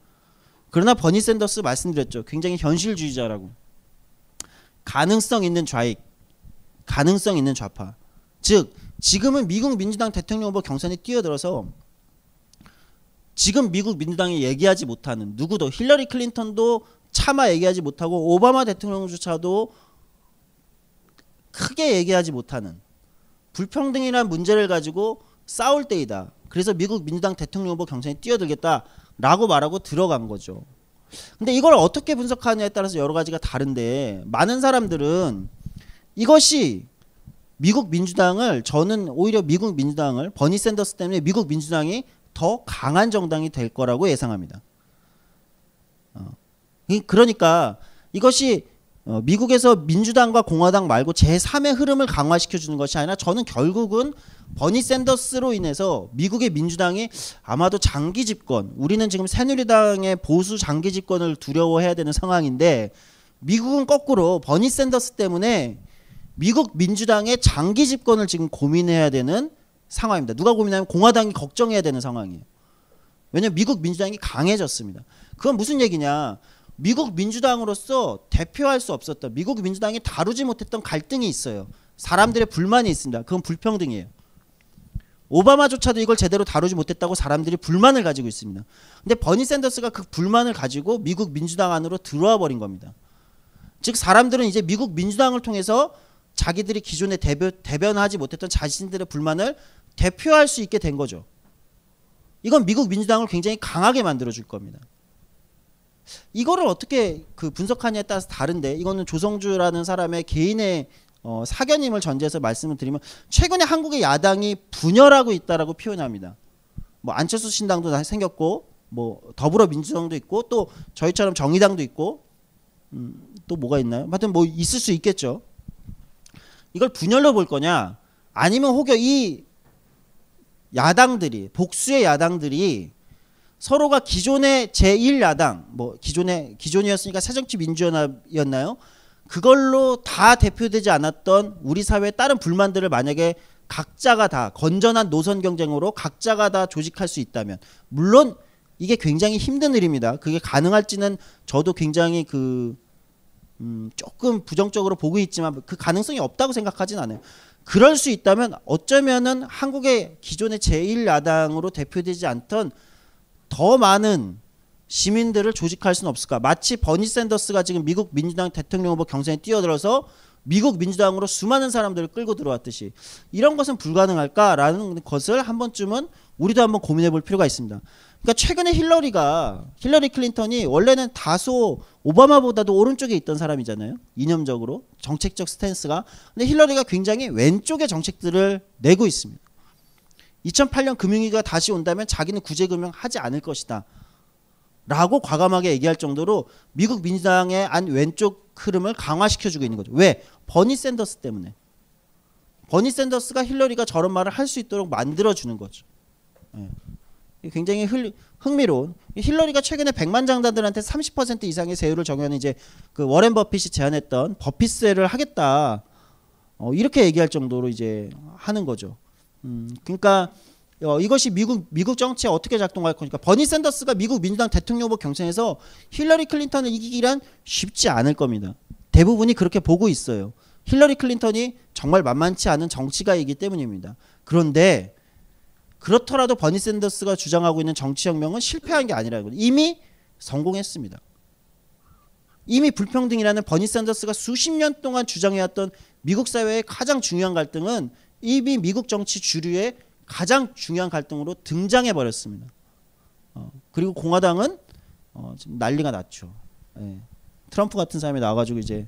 Speaker 4: 그러나 버니 샌더스 말씀드렸죠. 굉장히 현실주의자라고. 가능성 있는 좌익, 가능성 있는 좌파. 즉 지금은 미국 민주당 대통령 후보 경선에 뛰어들어서 지금 미국 민주당이 얘기하지 못하는 누구도 힐러리 클린턴도 차마 얘기하지 못하고 오바마 대통령조차도 크게 얘기하지 못하는 불평등이란 문제를 가지고 싸울 때이다. 그래서 미국 민주당 대통령 후보 경선에 뛰어들겠다라고 말하고 들어간 거죠. 근데 이걸 어떻게 분석하느냐에 따라서 여러 가지가 다른데 많은 사람들은 이것이 미국 민주당을 저는 오히려 미국 민주당을 버니 샌더스 때문에 미국 민주당이 더 강한 정당이 될 거라고 예상합니다. 어. 그러니까 이것이 어, 미국에서 민주당과 공화당 말고 제3의 흐름을 강화시켜 주는 것이 아니라 저는 결국은 버니 샌더스로 인해서 미국의 민주당이 아마도 장기 집권, 우리는 지금 새누리당의 보수 장기 집권을 두려워해야 되는 상황인데 미국은 거꾸로 버니 샌더스 때문에 미국 민주당의 장기 집권을 지금 고민해야 되는 상황입니다. 누가 고민하면 공화당이 걱정해야 되는 상황이에요. 왜냐면 미국 민주당이 강해졌습니다. 그건 무슨 얘기냐? 미국 민주당으로서 대표할 수 없었던 미국 민주당이 다루지 못했던 갈등이 있어요. 사람들의 불만이 있습니다. 그건 불평등이에요. 오바마조차도 이걸 제대로 다루지 못했다고 사람들이 불만을 가지고 있습니다. 근데 버니 샌더스가 그 불만을 가지고 미국 민주당 안으로 들어와 버린 겁니다. 즉 사람들은 이제 미국 민주당을 통해서 자기들이 기존에 대변, 대변하지 못했던 자신들의 불만을 대표할 수 있게 된 거죠. 이건 미국 민주당을 굉장히 강하게 만들어 줄 겁니다. 이거를 어떻게 그 분석하냐에 따라서 다른데 이거는 조성주라는 사람의 개인의 어, 사견임을 전제해서 말씀을 드리면 최근에 한국의 야당이 분열하고 있다라고 표현합니다. 뭐 안철수 신당도 다 생겼고 뭐 더불어민주당도 있고 또 저희처럼 정의당도 있고 음, 또 뭐가 있나요? 하여튼 뭐 있을 수 있겠죠. 이걸 분열로 볼 거냐 아니면 혹여 이 야당들이 복수의 야당들이 서로가 기존의 제1야당 뭐 기존의 기존이었으니까 새정치민주연합이었나요? 그걸로 다 대표되지 않았던 우리 사회의 다른 불만들을 만약에 각자가 다 건전한 노선 경쟁으로 각자가 다 조직할 수 있다면 물론 이게 굉장히 힘든 일입니다. 그게 가능할지는 저도 굉장히 그 음, 조금 부정적으로 보고 있지만 그 가능성이 없다고 생각하진 않아요. 그럴 수 있다면 어쩌면은 한국의 기존의 제1야당으로 대표되지 않던 더 많은 시민들을 조직할 수는 없을까? 마치 버니 샌더스가 지금 미국 민주당 대통령 후보 경선에 뛰어들어서 미국 민주당으로 수많은 사람들을 끌고 들어왔듯이 이런 것은 불가능할까라는 것을 한 번쯤은 우리도 한번 고민해 볼 필요가 있습니다. 그러니까 최근에 힐러리가 힐러리 클린턴이 원래는 다소 오바마보다도 오른쪽에 있던 사람이잖아요. 이념적으로 정책적 스탠스가 근데 힐러리가 굉장히 왼쪽의 정책들을 내고 있습니다. 2008년 금융위기가 다시 온다면 자기는 구제금융 하지 않을 것이다. 라고 과감하게 얘기할 정도로 미국 민주당의 안 왼쪽 흐름을 강화시켜주고 있는 거죠. 왜? 버니 샌더스 때문에. 버니 샌더스가 힐러리가 저런 말을 할 수 있도록 만들어주는 거죠. 네. 굉장히 흘, 흥미로운 힐러리가 최근에 100만 장단들한테 30% 이상의 세율을 적용한 이제 그 워렌 버핏이 제안했던 버핏세를 하겠다 어, 이렇게 얘기할 정도로 이제 하는 거죠. 음, 그러니까 어, 이것이 미국 미국 정치에 어떻게 작동할 거니까 버니 샌더스가 미국 민주당 대통령 후보 경선에서 힐러리 클린턴을 이기기란 쉽지 않을 겁니다. 대부분이 그렇게 보고 있어요. 힐러리 클린턴이 정말 만만치 않은 정치가이기 때문입니다. 그런데 그렇더라도 버니 샌더스가 주장하고 있는 정치혁명은 실패한 게 아니라고 이미 성공했습니다. 이미 불평등이라는 버니 샌더스가 수십 년 동안 주장해왔던 미국 사회의 가장 중요한 갈등은 이미 미국 정치 주류의 가장 중요한 갈등으로 등장해 버렸습니다. 어, 그리고 공화당은 어, 지금 난리가 났죠. 예. 트럼프 같은 사람이 나와가지고 이제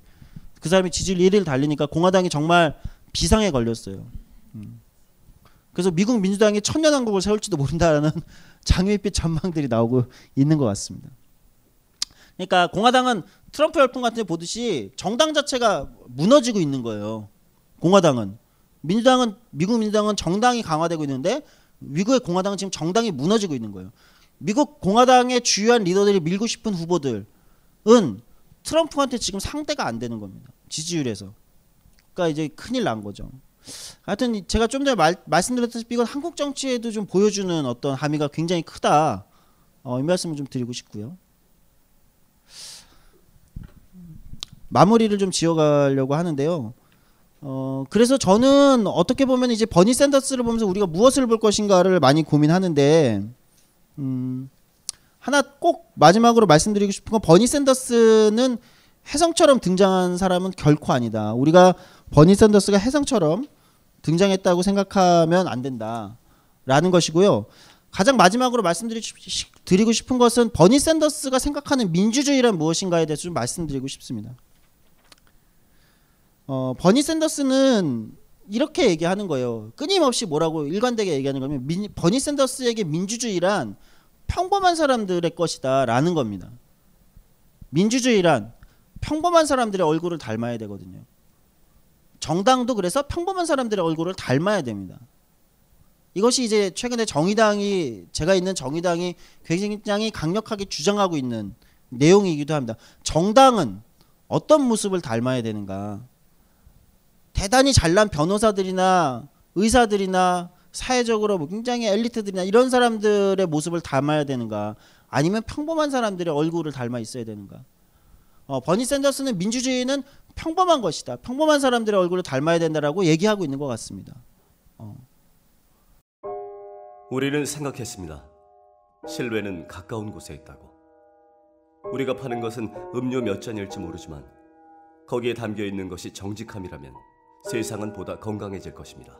Speaker 4: 그 사람이 지지율 1위를 달리니까 공화당이 정말 비상에 걸렸어요. 음. 그래서 미국 민주당이 천년왕국을 세울지도 모른다라는 장밋빛 전망들이 나오고 있는 것 같습니다. 그러니까 공화당은 트럼프 열풍 같은 데 보듯이 정당 자체가 무너지고 있는 거예요. 공화당은 민주당은 미국 민주당은 정당이 강화되고 있는데 미국의 공화당은 지금 정당이 무너지고 있는 거예요. 미국 공화당의 주요한 리더들이 밀고 싶은 후보들은 트럼프한테 지금 상대가 안 되는 겁니다. 지지율에서. 그러니까 이제 큰일 난 거죠. 하여튼 제가 좀 전에 말, 말씀드렸다시피 이건 한국 정치에도 좀 보여주는 어떤 함의가 굉장히 크다. 어, 이 말씀을 좀 드리고 싶고요. 마무리를 좀 지어가려고 하는데요. 어 그래서 저는 어떻게 보면 이제 버니 샌더스를 보면서 우리가 무엇을 볼 것인가를 많이 고민하는데 음 하나 꼭 마지막으로 말씀드리고 싶은 건 버니 샌더스는 혜성처럼 등장한 사람은 결코 아니다. 우리가 버니 샌더스가 혜성처럼 등장했다고 생각하면 안 된다라는 것이고요. 가장 마지막으로 말씀드리고 싶은 것은 버니 샌더스가 생각하는 민주주의란 무엇인가에 대해서 좀 말씀드리고 싶습니다. 어, 버니 샌더스는 이렇게 얘기하는 거예요. 끊임없이 뭐라고 일관되게 얘기하는 거면 민, 버니 샌더스에게 민주주의란 평범한 사람들의 것이다라는 겁니다. 민주주의란 평범한 사람들의 얼굴을 닮아야 되거든요. 정당도 그래서 평범한 사람들의 얼굴을 닮아야 됩니다. 이것이 이제 최근에 정의당이 제가 있는 정의당이 굉장히 강력하게 주장하고 있는 내용이기도 합니다. 정당은 어떤 모습을 닮아야 되는가? 대단히 잘난 변호사들이나 의사들이나 사회적으로 뭐 굉장히 엘리트들이나 이런 사람들의 모습을 닮아야 되는가 아니면 평범한 사람들의 얼굴을 닮아 있어야 되는가 어, 버니 샌더스는 민주주의는 평범한 것이다 평범한 사람들의 얼굴을 닮아야 된다라고 얘기하고 있는 것 같습니다 어.
Speaker 1: 우리는 생각했습니다 실외는 가까운 곳에 있다고 우리가 파는 것은 음료 몇 잔일지 모르지만 거기에 담겨 있는 것이 정직함이라면 세상은 보다 건강해질 것입니다.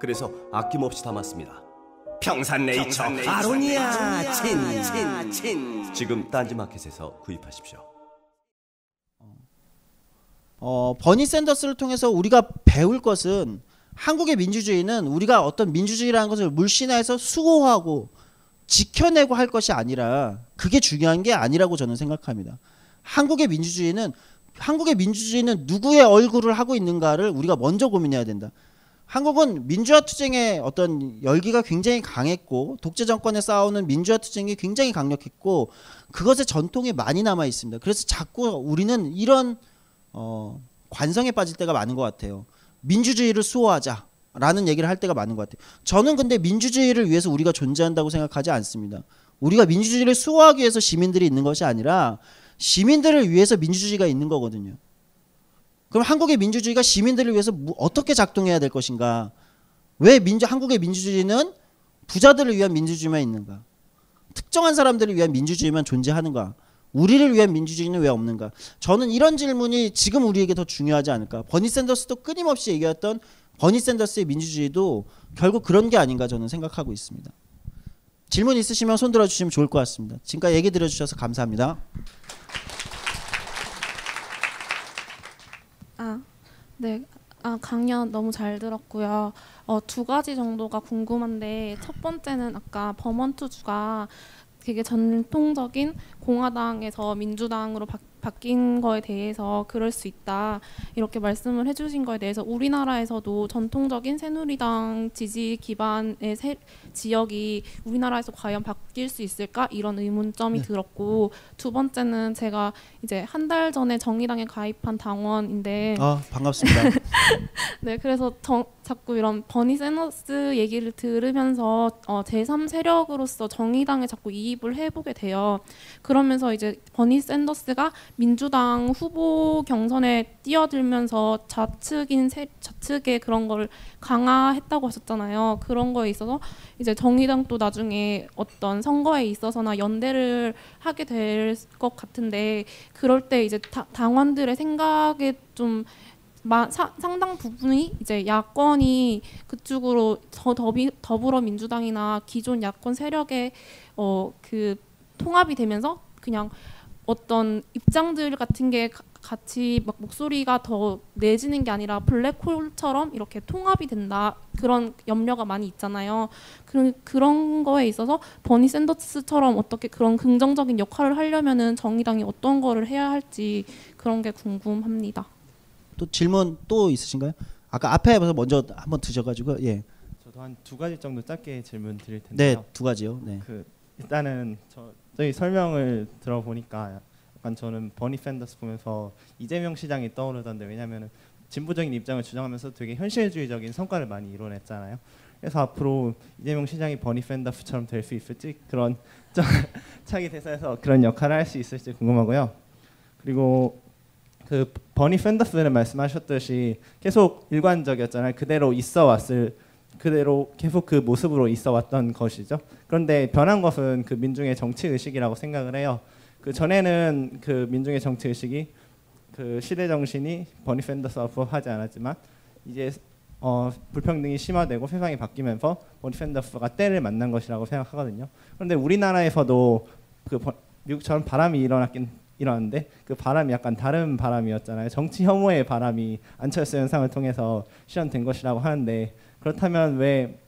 Speaker 1: 그래서 아낌없이 담았습니다. 평산네이처, 평산네이처 아로니아 친친 지금 딴지마켓에서 구입하십시오.
Speaker 4: 어, 버니 샌더스를 통해서 우리가 배울 것은 한국의 민주주의는 우리가 어떤 민주주의라는 것을 물신화해서 수호하고 지켜내고 할 것이 아니라 그게 중요한 게 아니라고 저는 생각합니다. 한국의 민주주의는 한국의 민주주의는 누구의 얼굴을 하고 있는가를 우리가 먼저 고민해야 된다. 한국은 민주화 투쟁의 어떤 열기가 굉장히 강했고 독재 정권에 싸우는 민주화 투쟁이 굉장히 강력했고 그것의 전통이 많이 남아 있습니다. 그래서 자꾸 우리는 이런 어 관성에 빠질 때가 많은 것 같아요. 민주주의를 수호하자라는 얘기를 할 때가 많은 것 같아요. 저는 근데 민주주의를 위해서 우리가 존재한다고 생각하지 않습니다. 우리가 민주주의를 수호하기 위해서 시민들이 있는 것이 아니라 시민들을 위해서 민주주의가 있는 거거든요. 그럼 한국의 민주주의가 시민들을 위해서 어떻게 작동해야 될 것인가? 왜 민주 한국의 민주주의는 부자들을 위한 민주주의만 있는가? 특정한 사람들을 위한 민주주의만 존재하는가? 우리를 위한 민주주의는 왜 없는가? 저는 이런 질문이 지금 우리에게 더 중요하지 않을까? 버니 샌더스도 끊임없이 얘기했던 버니 샌더스의 민주주의도 결국 그런 게 아닌가 저는 생각하고 있습니다. 질문 있으시면 손 들어주시면 좋을 것 같습니다. 지금까지 얘기 들어주셔서 감사합니다.
Speaker 3: 아, 네. 아, 강연 너무 잘 들었고요. 어, 두 가지 정도가 궁금한데 첫 번째는 아까 범원투주가 되게 전통적인 공화당에서 민주당으로 바뀌 바뀐 거에 대해서 그럴 수 있다 이렇게 말씀을 해주신 거에 대해서 우리나라에서도 전통적인 새누리당 지지 기반의 세, 지역이 우리나라에서 과연 바뀔 수 있을까 이런 의문점이 네. 들었고 두 번째는 제가 이제 한 달 전에 정의당에 가입한 당원인데 아 반갑습니다. 네 그래서 정, 자꾸 이런 버니 샌더스 얘기를 들으면서 어, 제3 세력으로서 정의당에 자꾸 이입을 해보게 돼요. 그러면서 이제 버니 샌더스가 민주당 후보 경선에 뛰어들면서 좌측인 세, 좌측의 그런 걸 강화했다고 하셨잖아요. 그런 거에 있어서 이제 정의당도 나중에 어떤 선거에 있어서나 연대를 하게 될 것 같은데 그럴 때 이제 다, 당원들의 생각에 좀 마, 사, 상당 부분이 이제 야권이 그쪽으로 더 더비, 더불어민주당이나 기존 야권 세력의 어, 그 통합이 되면서 그냥 어떤 입장들 같은 게 같이 막 목소리가 더 내지는 게 아니라 블랙홀처럼 이렇게 통합이 된다 그런 염려가 많이 있잖아요. 그런 그런 거에 있어서 버니 샌더스처럼 어떻게 그런 긍정적인 역할을 하려면은 정의당이 어떤 거를 해야 할지 그런 게 궁금합니다.
Speaker 4: 또 질문 또 있으신가요? 아까 앞에 먼저 한번 드셔가지고 예.
Speaker 5: 저도 한 두 가지 정도 짧게 질문 드릴 네, 텐데요. 네, 두 가지요. 네. 그 일단은 저
Speaker 4: 저희 설명을
Speaker 5: 들어보니까 약간 저는 버니 샌더스 보면서 이재명 시장이 떠오르던데 왜냐하면 진보적인 입장을 주장하면서 되게 현실주의적인 성과를 많이 이뤄냈잖아요. 그래서 앞으로 이재명 시장이 버니 샌더스처럼 될 수 있을지 그런 차기 대사에서 그런 역할을 할 수 있을지 궁금하고요. 그리고 그 버니 샌더스는 말씀하셨듯이 계속 일관적이었잖아요. 그대로 있어 왔을 그대로 계속 그 모습으로 있어 왔던 것이죠. 그런데 변한 것은 그 민중의 정치 의식이라고 생각을 해요. 그 전에는 그 민중의 정치 의식이 그 시대 정신이 버니 샌더스와 부합하지 않았지만 이제 어, 불평등이 심화되고 세상이 바뀌면서 버니 샌더스가 때를 만난 것이라고 생각하거든요. 그런데 우리나라에서도 그 미국처럼 바람이 일어났긴 일어났는데 그 바람이 약간 다른 바람이었잖아요. 정치 혐오의 바람이 안철수 현상을 통해서 실현된 것이라고 하는데 그렇다면 왜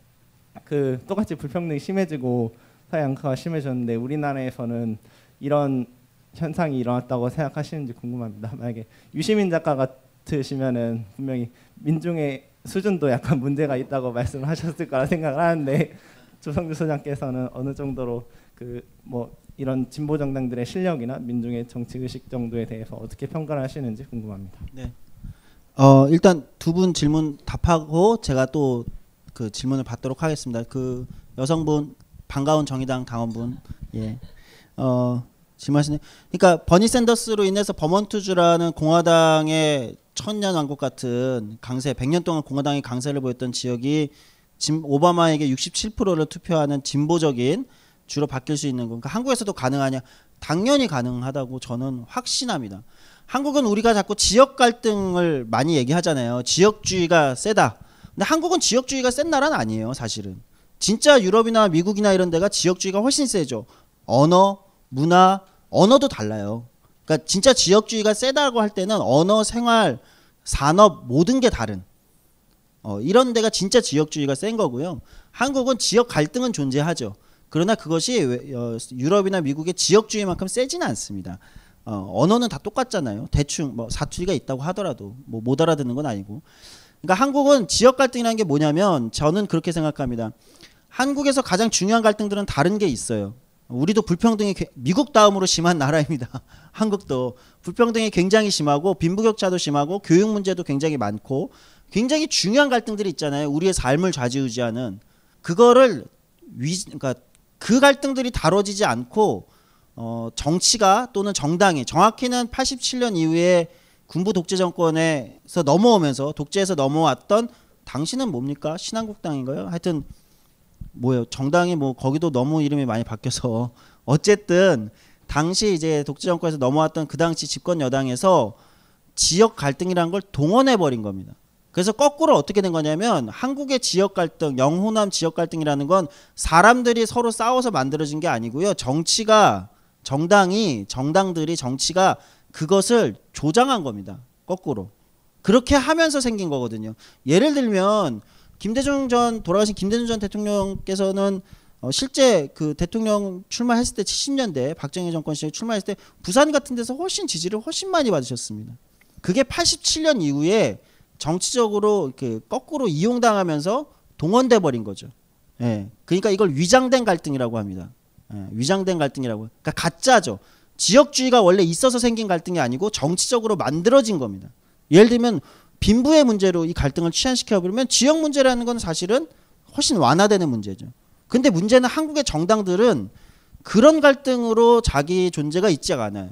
Speaker 5: 그 똑같이 불평등이 심해지고 사회 양극화가 심해졌는데 우리나라에서는 이런 현상이 일어났다고 생각하시는지 궁금합니다. 만약에 유시민 작가 같으시면은 분명히 민중의 수준도 약간 문제가 있다고 말씀하셨을 거라 생각을 하는데 조성주 소장께서는 어느 정도로 그 뭐 이런 진보 정당들의 실력이나 민중의 정치 의식 정도에 대해서 어떻게 평가를 하시는지 궁금합니다. 네.
Speaker 4: 어, 일단 두 분 질문 답하고 제가 또 그 질문을 받도록 하겠습니다. 그 여성분 반가운 정의당 당원분 예. 어, 질문하시네. 그러니까 버니 샌더스로 인해서 버먼트주라는 공화당의 천년 왕국 같은 강세 100년 동안 공화당이 강세를 보였던 지역이 짐 오바마에게 67%를 투표하는 진보적인 주로 바뀔 수 있는 건가? 그러니까 한국에서도 가능하냐? 당연히 가능하다고 저는 확신합니다. 한국은 우리가 자꾸 지역 갈등을 많이 얘기하잖아요. 지역주의가 세다. 근데 한국은 지역주의가 센 나라는 아니에요, 사실은. 진짜 유럽이나 미국이나 이런 데가 지역주의가 훨씬 세죠. 언어, 문화, 언어도 달라요. 그러니까 진짜 지역주의가 세다고 할 때는 언어, 생활, 산업 모든 게 다른. 어, 이런 데가 진짜 지역주의가 센 거고요. 한국은 지역 갈등은 존재하죠. 그러나 그것이 어, 유럽이나 미국의 지역주의만큼 세지는 않습니다. 어, 언어는 다 똑같잖아요. 대충 뭐 사투리가 있다고 하더라도 뭐못 알아듣는 건 아니고. 그러니까 한국은 지역 갈등이라는 게 뭐냐면 저는 그렇게 생각합니다. 한국에서 가장 중요한 갈등들은 다른 게 있어요. 우리도 불평등이 미국 다음으로 심한 나라입니다. 한국도 불평등이 굉장히 심하고 빈부격차도 심하고 교육 문제도 굉장히 많고 굉장히 중요한 갈등들이 있잖아요. 우리의 삶을 좌지우지하는 그거를 위 그러니까 그 갈등들이 다뤄지지 않고 어, 정치가 또는 정당이 정확히는 87년 이후에 군부 독재 정권에서 넘어오면서 독재에서 넘어왔던 당신은 뭡니까 신한국당인가요? 하여튼 뭐예요 정당이 뭐 거기도 너무 이름이 많이 바뀌어서 어쨌든 당시 이제 독재 정권에서 넘어왔던 그 당시 집권 여당에서 지역 갈등이라는 걸 동원해 버린 겁니다. 그래서 거꾸로 어떻게 된 거냐면 한국의 지역 갈등, 영호남 지역 갈등이라는 건 사람들이 서로 싸워서 만들어진 게 아니고요. 정치가 정당이 정당들이 정치가 그것을 조장한 겁니다. 거꾸로. 그렇게 하면서 생긴 거거든요. 예를 들면 김대중 전 돌아가신 김대중 전 대통령께서는 어 실제 그 대통령 출마했을 때 70년대 박정희 정권 시절 출마했을 때 부산 같은 데서 훨씬 지지를 훨씬 많이 받으셨습니다. 그게 87년 이후에 정치적으로 그 거꾸로 이용당하면서 동원돼 버린 거죠. 예. 그러니까 이걸 위장된 갈등이라고 합니다. 예, 위장된 갈등이라고. 그러니까 가짜죠. 지역주의가 원래 있어서 생긴 갈등이 아니고 정치적으로 만들어진 겁니다. 예를 들면 빈부의 문제로 이 갈등을 취한시켜 보면 지역 문제라는 건 사실은 훨씬 완화되는 문제죠. 근데 문제는 한국의 정당들은 그런 갈등으로 자기 존재가 있지 않아요.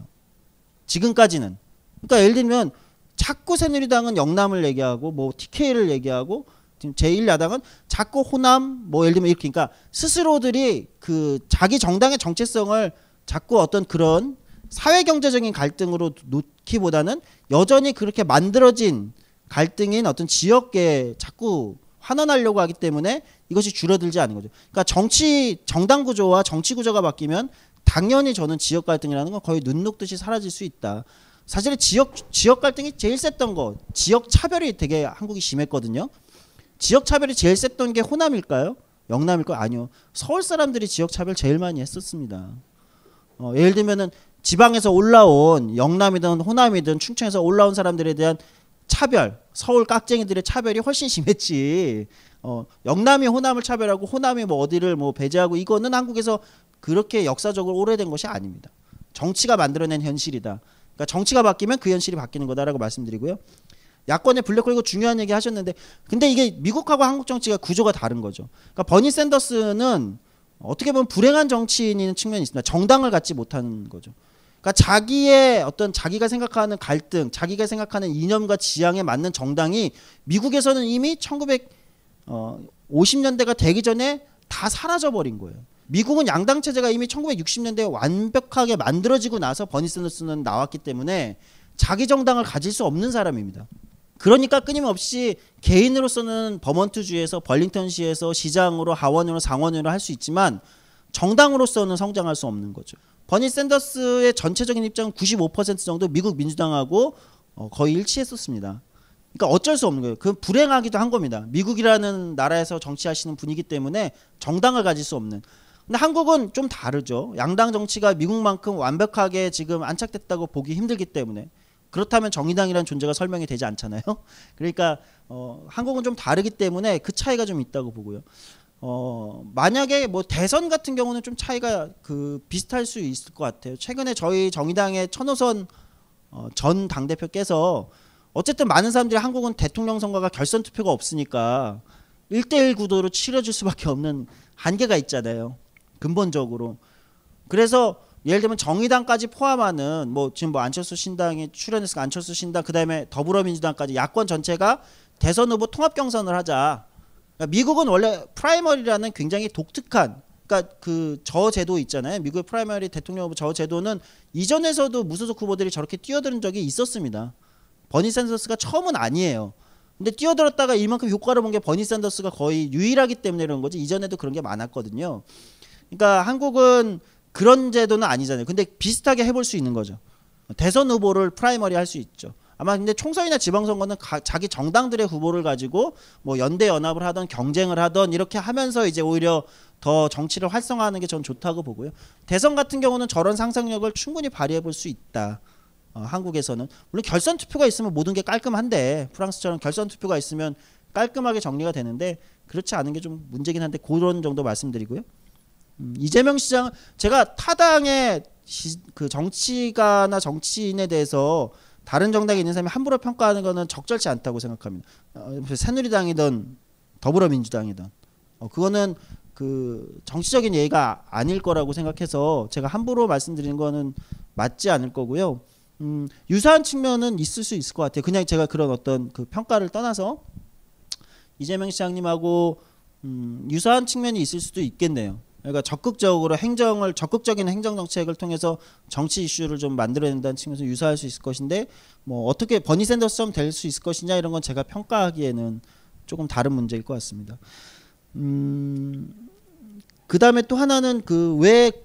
Speaker 4: 지금까지는. 그러니까 예를 들면 자꾸 새누리당은 영남을 얘기하고 뭐 TK를 얘기하고 지금 제1야당은 자꾸 호남 뭐 예를 들면 이렇게 그러니까 스스로들이 그 자기 정당의 정체성을 자꾸 어떤 그런 사회 경제적인 갈등으로 놓기보다는 여전히 그렇게 만들어진 갈등인 어떤 지역에 자꾸 환원하려고 하기 때문에 이것이 줄어들지 않은 거죠. 그러니까 정치 정당 구조와 정치 구조가 바뀌면 당연히 저는 지역 갈등이라는 건 거의 눈 녹듯이 사라질 수 있다. 사실 지역 지역 갈등이 제일 셌던 거 지역 차별이 되게 한국이 심했거든요. 지역 차별이 제일 셌던 게 호남일까요? 영남일까 아니요. 서울 사람들이 지역 차별 제일 많이 했었습니다. 어, 예를 들면은 지방에서 올라온 영남이든 호남이든 충청에서 올라온 사람들에 대한 차별, 서울 깍쟁이들의 차별이 훨씬 심했지. 어, 영남이 호남을 차별하고 호남이 뭐 어디를 뭐 배제하고 이거는 한국에서 그렇게 역사적으로 오래된 것이 아닙니다. 정치가 만들어낸 현실이다. 그러니까 정치가 바뀌면 그 현실이 바뀌는 거다라고 말씀드리고요. 야권의 블랙홀이고 중요한 얘기 하셨는데 근데 이게 미국하고 한국 정치가 구조가 다른 거죠. 그러니까 버니 샌더스는 어떻게 보면 불행한 정치인인 측면이 있습니다. 정당을 갖지 못하는 거죠. 그러니까 자기의 어떤 자기가 생각하는 갈등, 자기가 생각하는 이념과 지향에 맞는 정당이 미국에서는 이미 1950년대가 어, 되기 전에 다 사라져 버린 거예요. 미국은 양당 체제가 이미 1960년대에 완벽하게 만들어지고 나서 버니 샌더스는 나왔기 때문에 자기 정당을 가질 수 없는 사람입니다. 그러니까 끊임없이 개인으로서는 버먼트주에서 벌링턴시에서 시장으로 하원으로 상원으로 할 수 있지만 정당으로서는 성장할 수 없는 거죠. 버니 샌더스의 전체적인 입장은 95% 정도 미국 민주당하고 어, 거의 일치했었습니다. 그러니까 어쩔 수 없는 거예요. 그 불행하기도 한 겁니다. 미국이라는 나라에서 정치하시는 분이기 때문에 정당을 가질 수 없는. 근데 한국은 좀 다르죠. 양당 정치가 미국만큼 완벽하게 지금 안착됐다고 보기 힘들기 때문에. 그렇다면 정의당이라는 존재가 설명이 되지 않잖아요. 그러니까 어, 한국은 좀 다르기 때문에 그 차이가 좀 있다고 보고요. 어, 만약에 뭐 대선 같은 경우는 좀 차이가 그 비슷할 수 있을 것 같아요. 최근에 저희 정의당의 천호선 어, 전 당대표께서 어쨌든 많은 사람들이 한국은 대통령 선거가 결선 투표가 없으니까 1대1 구도로 치러질 수밖에 없는 한계가 있잖아요. 근본적으로. 그래서 예를 들면 정의당까지 포함하는 뭐 지금 뭐 안철수 신당이 출연해서 안철수 신당 그다음에 더불어민주당까지 야권 전체가 대선 후보 통합 경선을 하자. 그러니까 미국은 원래 프라이머리라는 굉장히 독특한 그러니까 그 저제도 있잖아요. 미국의 프라이머리 대통령 후보 저제도는 이전에서도 무소속 후보들이 저렇게 뛰어드는 적이 있었습니다. 버니 샌더스가 처음은 아니에요. 근데 뛰어들었다가 이만큼 효과를 본 게 버니 샌더스가 거의 유일하기 때문에 그런 거지 이전에도 그런 게 많았거든요. 그러니까 한국은 그런 제도는 아니잖아요. 근데 비슷하게 해볼 수 있는 거죠. 대선 후보를 프라이머리 할 수 있죠. 아마 근데 총선이나 지방선거는 가, 자기 정당들의 후보를 가지고 뭐 연대 연합을 하던 경쟁을 하던 이렇게 하면서 이제 오히려 더 정치를 활성화하는 게전 좋다고 보고요. 대선 같은 경우는 저런 상상력을 충분히 발휘해 볼 수 있다. 어, 한국에서는 물론 결선 투표가 있으면 모든 게 깔끔한데 프랑스처럼 결선 투표가 있으면 깔끔하게 정리가 되는데 그렇지 않은 게 좀 문제긴 한데 그런 정도 말씀드리고요. 음, 이재명 시장 제가 타당의 시, 그 정치가나 정치인에 대해서 다른 정당에 있는 사람이 함부로 평가하는 것은 적절치 않다고 생각합니다. 어, 새누리당이든 더불어민주당이든 어, 그거는 그 정치적인 예의가 아닐 거라고 생각해서 제가 함부로 말씀드리는 거는 맞지 않을 거고요. 음, 유사한 측면은 있을 수 있을 것 같아요. 그냥 제가 그런 어떤 그 평가를 떠나서 이재명 시장님하고 음, 유사한 측면이 있을 수도 있겠네요. 그러니까 적극적으로 행정을 적극적인 행정 정책을 통해서 정치 이슈를 좀 만들어낸다는 측면에서 유사할 수 있을 것인데 뭐 어떻게 버니 샌더스처럼 될 수 있을 것이냐 이런 건 제가 평가하기에는 조금 다른 문제일 것 같습니다. 음, 그 다음에 또 하나는 그 왜그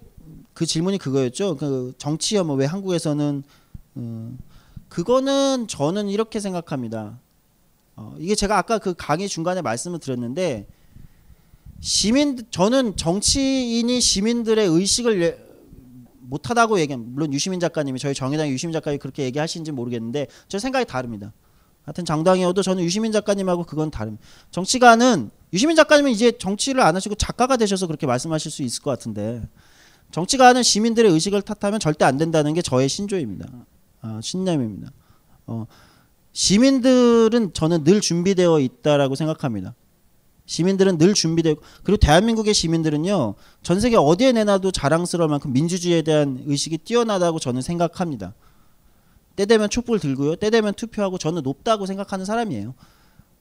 Speaker 4: 그 질문이 그거였죠. 그 정치 혐오 뭐 왜 한국에서는 음, 그거는 저는 이렇게 생각합니다. 어, 이게 제가 아까 그 강의 중간에 말씀을 드렸는데 시민 저는 정치인이 시민들의 의식을 예, 못하다고 얘기한 물론 유시민 작가님이 저희 정의당 유시민 작가님이 그렇게 얘기하시는지 모르겠는데 저 생각이 다릅니다. 하여튼 정당이어도 저는 유시민 작가님하고 그건 다른 정치가는 유시민 작가님은 이제 정치를 안 하시고 작가가 되셔서 그렇게 말씀하실 수 있을 것 같은데 정치가 는 시민들의 의식을 탓하면 절대 안 된다는 게 저의 신조입니다. 아, 신념입니다. 어, 시민들은 저는 늘 준비되어 있다라고 생각합니다. 시민들은 늘 준비되고 그리고 대한민국의 시민들은요 전 세계 어디에 내놔도 자랑스러울 만큼 민주주의에 대한 의식이 뛰어나다고 저는 생각합니다. 때 되면 촛불 들고요. 때 되면 투표하고 저는 높다고 생각하는 사람이에요.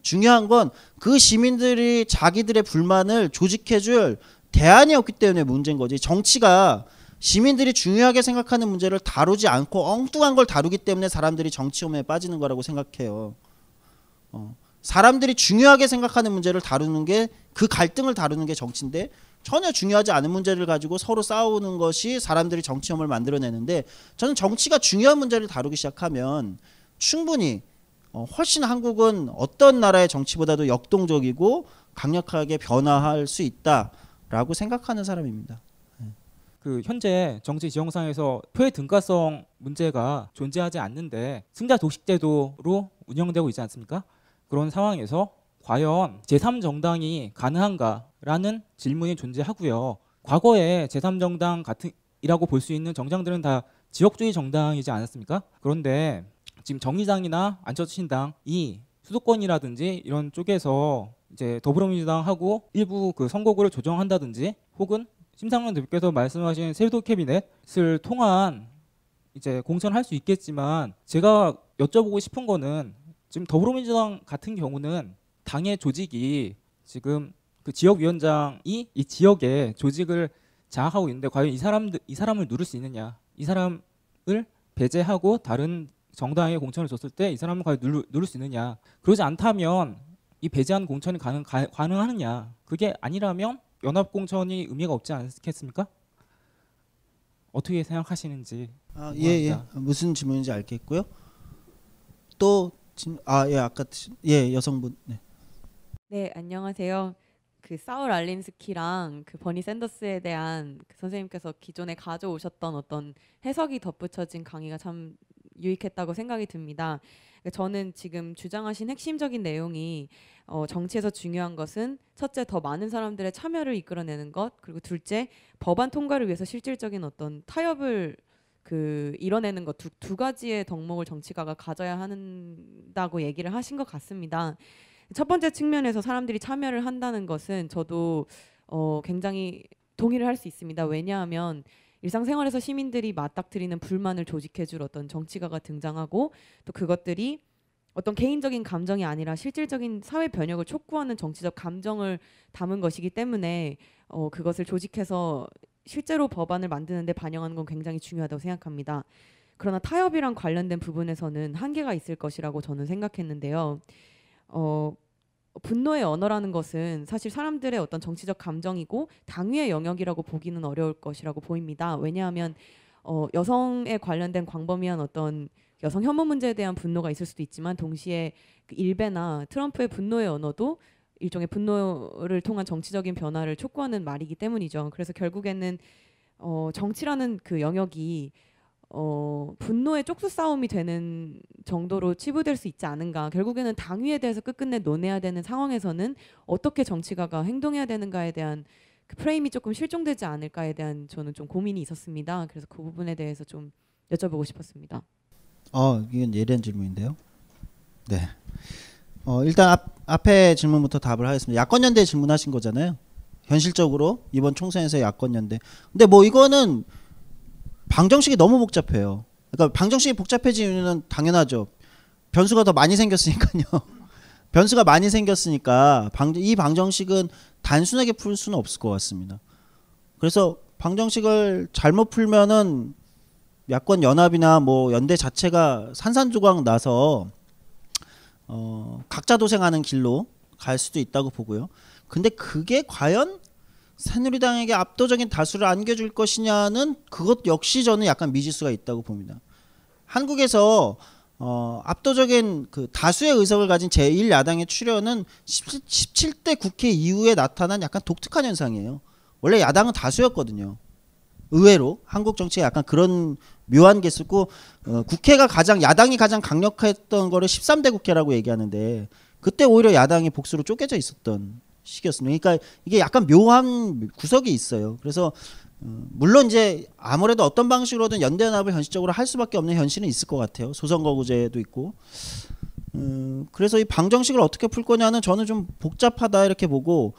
Speaker 4: 중요한 건 그 시민들이 자기들의 불만을 조직해줄 대안이 없기 때문에 문제인 거지. 정치가 시민들이 중요하게 생각하는 문제를 다루지 않고 엉뚱한 걸 다루기 때문에 사람들이 정치혐오에 빠지는 거라고 생각해요. 어. 사람들이 중요하게 생각하는 문제를 다루는 게 그 갈등을 다루는 게 정치인데 전혀 중요하지 않은 문제를 가지고 서로 싸우는 것이 사람들이 정치혐을 만들어내는데 저는 정치가 중요한 문제를 다루기 시작하면 충분히 어, 훨씬 한국은 어떤 나라의 정치보다도 역동적이고 강력하게 변화할 수 있다라고 생각하는 사람입니다. 네. 그
Speaker 1: 현재 정치 지형상에서 표의 등가성 문제가 존재하지 않는데 승자 독식제도로 운영되고 있지 않습니까? 그런 상황에서 과연 제3정당이 가능한가라는 질문이 존재하고요. 과거에 제3정당 같은 이라고 볼 수 있는 정당들은 다 지역주의 정당이지 않았습니까? 그런데 지금 정의당이나 안철신당이 수도권이라든지 이런 쪽에서 이제 더불어민주당하고 일부 그 선거구를 조정한다든지 혹은 심상정 대표께서 말씀하신 세도 캐비넷을 통한 이제 공천할 수 있겠지만 제가 여쭤보고 싶은 거는 지금 더불어민주당 같은 경우는 당의 조직이 지금 그 지역위원장이 이 지역의 조직을 장악하고 있는데 과연 이 사람 들이 사람을 누를 수 있느냐 이 사람을 배제하고 다른 정당에 공천을 줬을 때 이 사람을 과연 누를, 누를, 수 있느냐 그러지 않다면 이 배제한 공천이 가능 가, 가능하느냐 그게 아니라면 연합 공천이 의미가 없지 않겠습니까?
Speaker 4: 어떻게 생각하시는지 아, 예, 예. 무슨 질문인지 알겠고요. 또 친아예 아까 예 여성분 네.
Speaker 6: 네 안녕하세요. 그 사울 알린스키랑 그 버니 샌더스에 대한 그 선생님께서 기존에 가져오셨던 어떤 해석이 덧붙여진 강의가 참 유익했다고 생각이 듭니다. 그러니까 저는 지금 주장하신 핵심적인 내용이 어, 정치에서 중요한 것은 첫째 더 많은 사람들의 참여를 이끌어내는 것 그리고 둘째 법안 통과를 위해서 실질적인 어떤 타협을 그 이뤄내는 것두 가지의 덕목을 정치가가 가져야 한다고 얘기를 하신 것 같습니다. 첫 번째 측면에서 사람들이 참여를 한다는 것은 저도 어, 굉장히 동의를 할 수 있습니다. 왜냐하면 일상생활에서 시민들이 맞닥뜨리는 불만을 조직해줄 어떤 정치가가 등장하고 또 그것들이 어떤 개인적인 감정이 아니라 실질적인 사회 변혁을 촉구하는 정치적 감정을 담은 것이기 때문에 어, 그것을 조직해서 실제로 법안을 만드는데 반영하는 건 굉장히 중요하다고 생각합니다. 그러나 타협이랑 관련된 부분에서는 한계가 있을 것이라고 저는 생각했는데요. 어, 분노의 언어라는 것은 사실 사람들의 어떤 정치적 감정이고 당위의 영역이라고 보기는 어려울 것이라고 보입니다. 왜냐하면 어, 여성에 관련된 광범위한 어떤 여성 혐오 문제에 대한 분노가 있을 수도 있지만 동시에 그 일베나 트럼프의 분노의 언어도 일종의 분노를 통한 정치적인 변화를 촉구하는 말이기 때문이죠. 그래서 결국에는 어, 정치라는 그 영역이 어, 분노의 쪽수 싸움이 되는 정도로 치부될 수 있지 않은가. 결국에는 당위에 대해서 끝끝내 논해야 되는 상황에서는 어떻게 정치가가 행동해야 되는가에 대한 그 프레임이 조금 실종되지 않을까에 대한 저는 좀 고민이 있었습니다. 그래서 그 부분에 대해서 좀 여쭤보고 싶었습니다.
Speaker 4: 아, 이건 예리한 질문인데요. 네. 어, 일단 앞, 앞에 질문부터 답을 하겠습니다. 야권연대 질문하신 거잖아요. 현실적으로 이번 총선에서 야권연대. 근데 뭐 이거는 방정식이 너무 복잡해요. 그러니까 방정식이 복잡해지는 당연하죠. 변수가 더 많이 생겼으니까요. 변수가 많이 생겼으니까 방, 이 방정식은 단순하게 풀 수는 없을 것 같습니다. 그래서 방정식을 잘못 풀면은 야권 연합이나 뭐 연대 자체가 산산조각 나서 어, 각자 도생하는 길로 갈 수도 있다고 보고요. 근데 그게 과연 새누리당에게 압도적인 다수를 안겨줄 것이냐는 그것 역시 저는 약간 미지수가 있다고 봅니다. 한국에서 어, 압도적인 그 다수의 의석을 가진 제1야당의 출현은 17, 17대 국회 이후에 나타난 약간 독특한 현상이에요. 원래 야당은 다수였거든요. 의외로 한국 정치에 약간 그런 묘한 게있었고 어, 국회가 가장 야당이 가장 강력했던 거를 13대 국회라고 얘기하는데 그때 오히려 야당이 복수로 쪼개져 있었던 시기였습니다. 그러니까 이게 약간 묘한 구석이 있어요. 그래서 어, 물론 이제 아무래도 어떤 방식으로든 연대연합을 현실적으로 할 수밖에 없는 현실은 있을 것 같아요. 소선거구제도 있고. 음, 그래서 이 방정식을 어떻게 풀 거냐는 저는 좀 복잡하다 이렇게 보고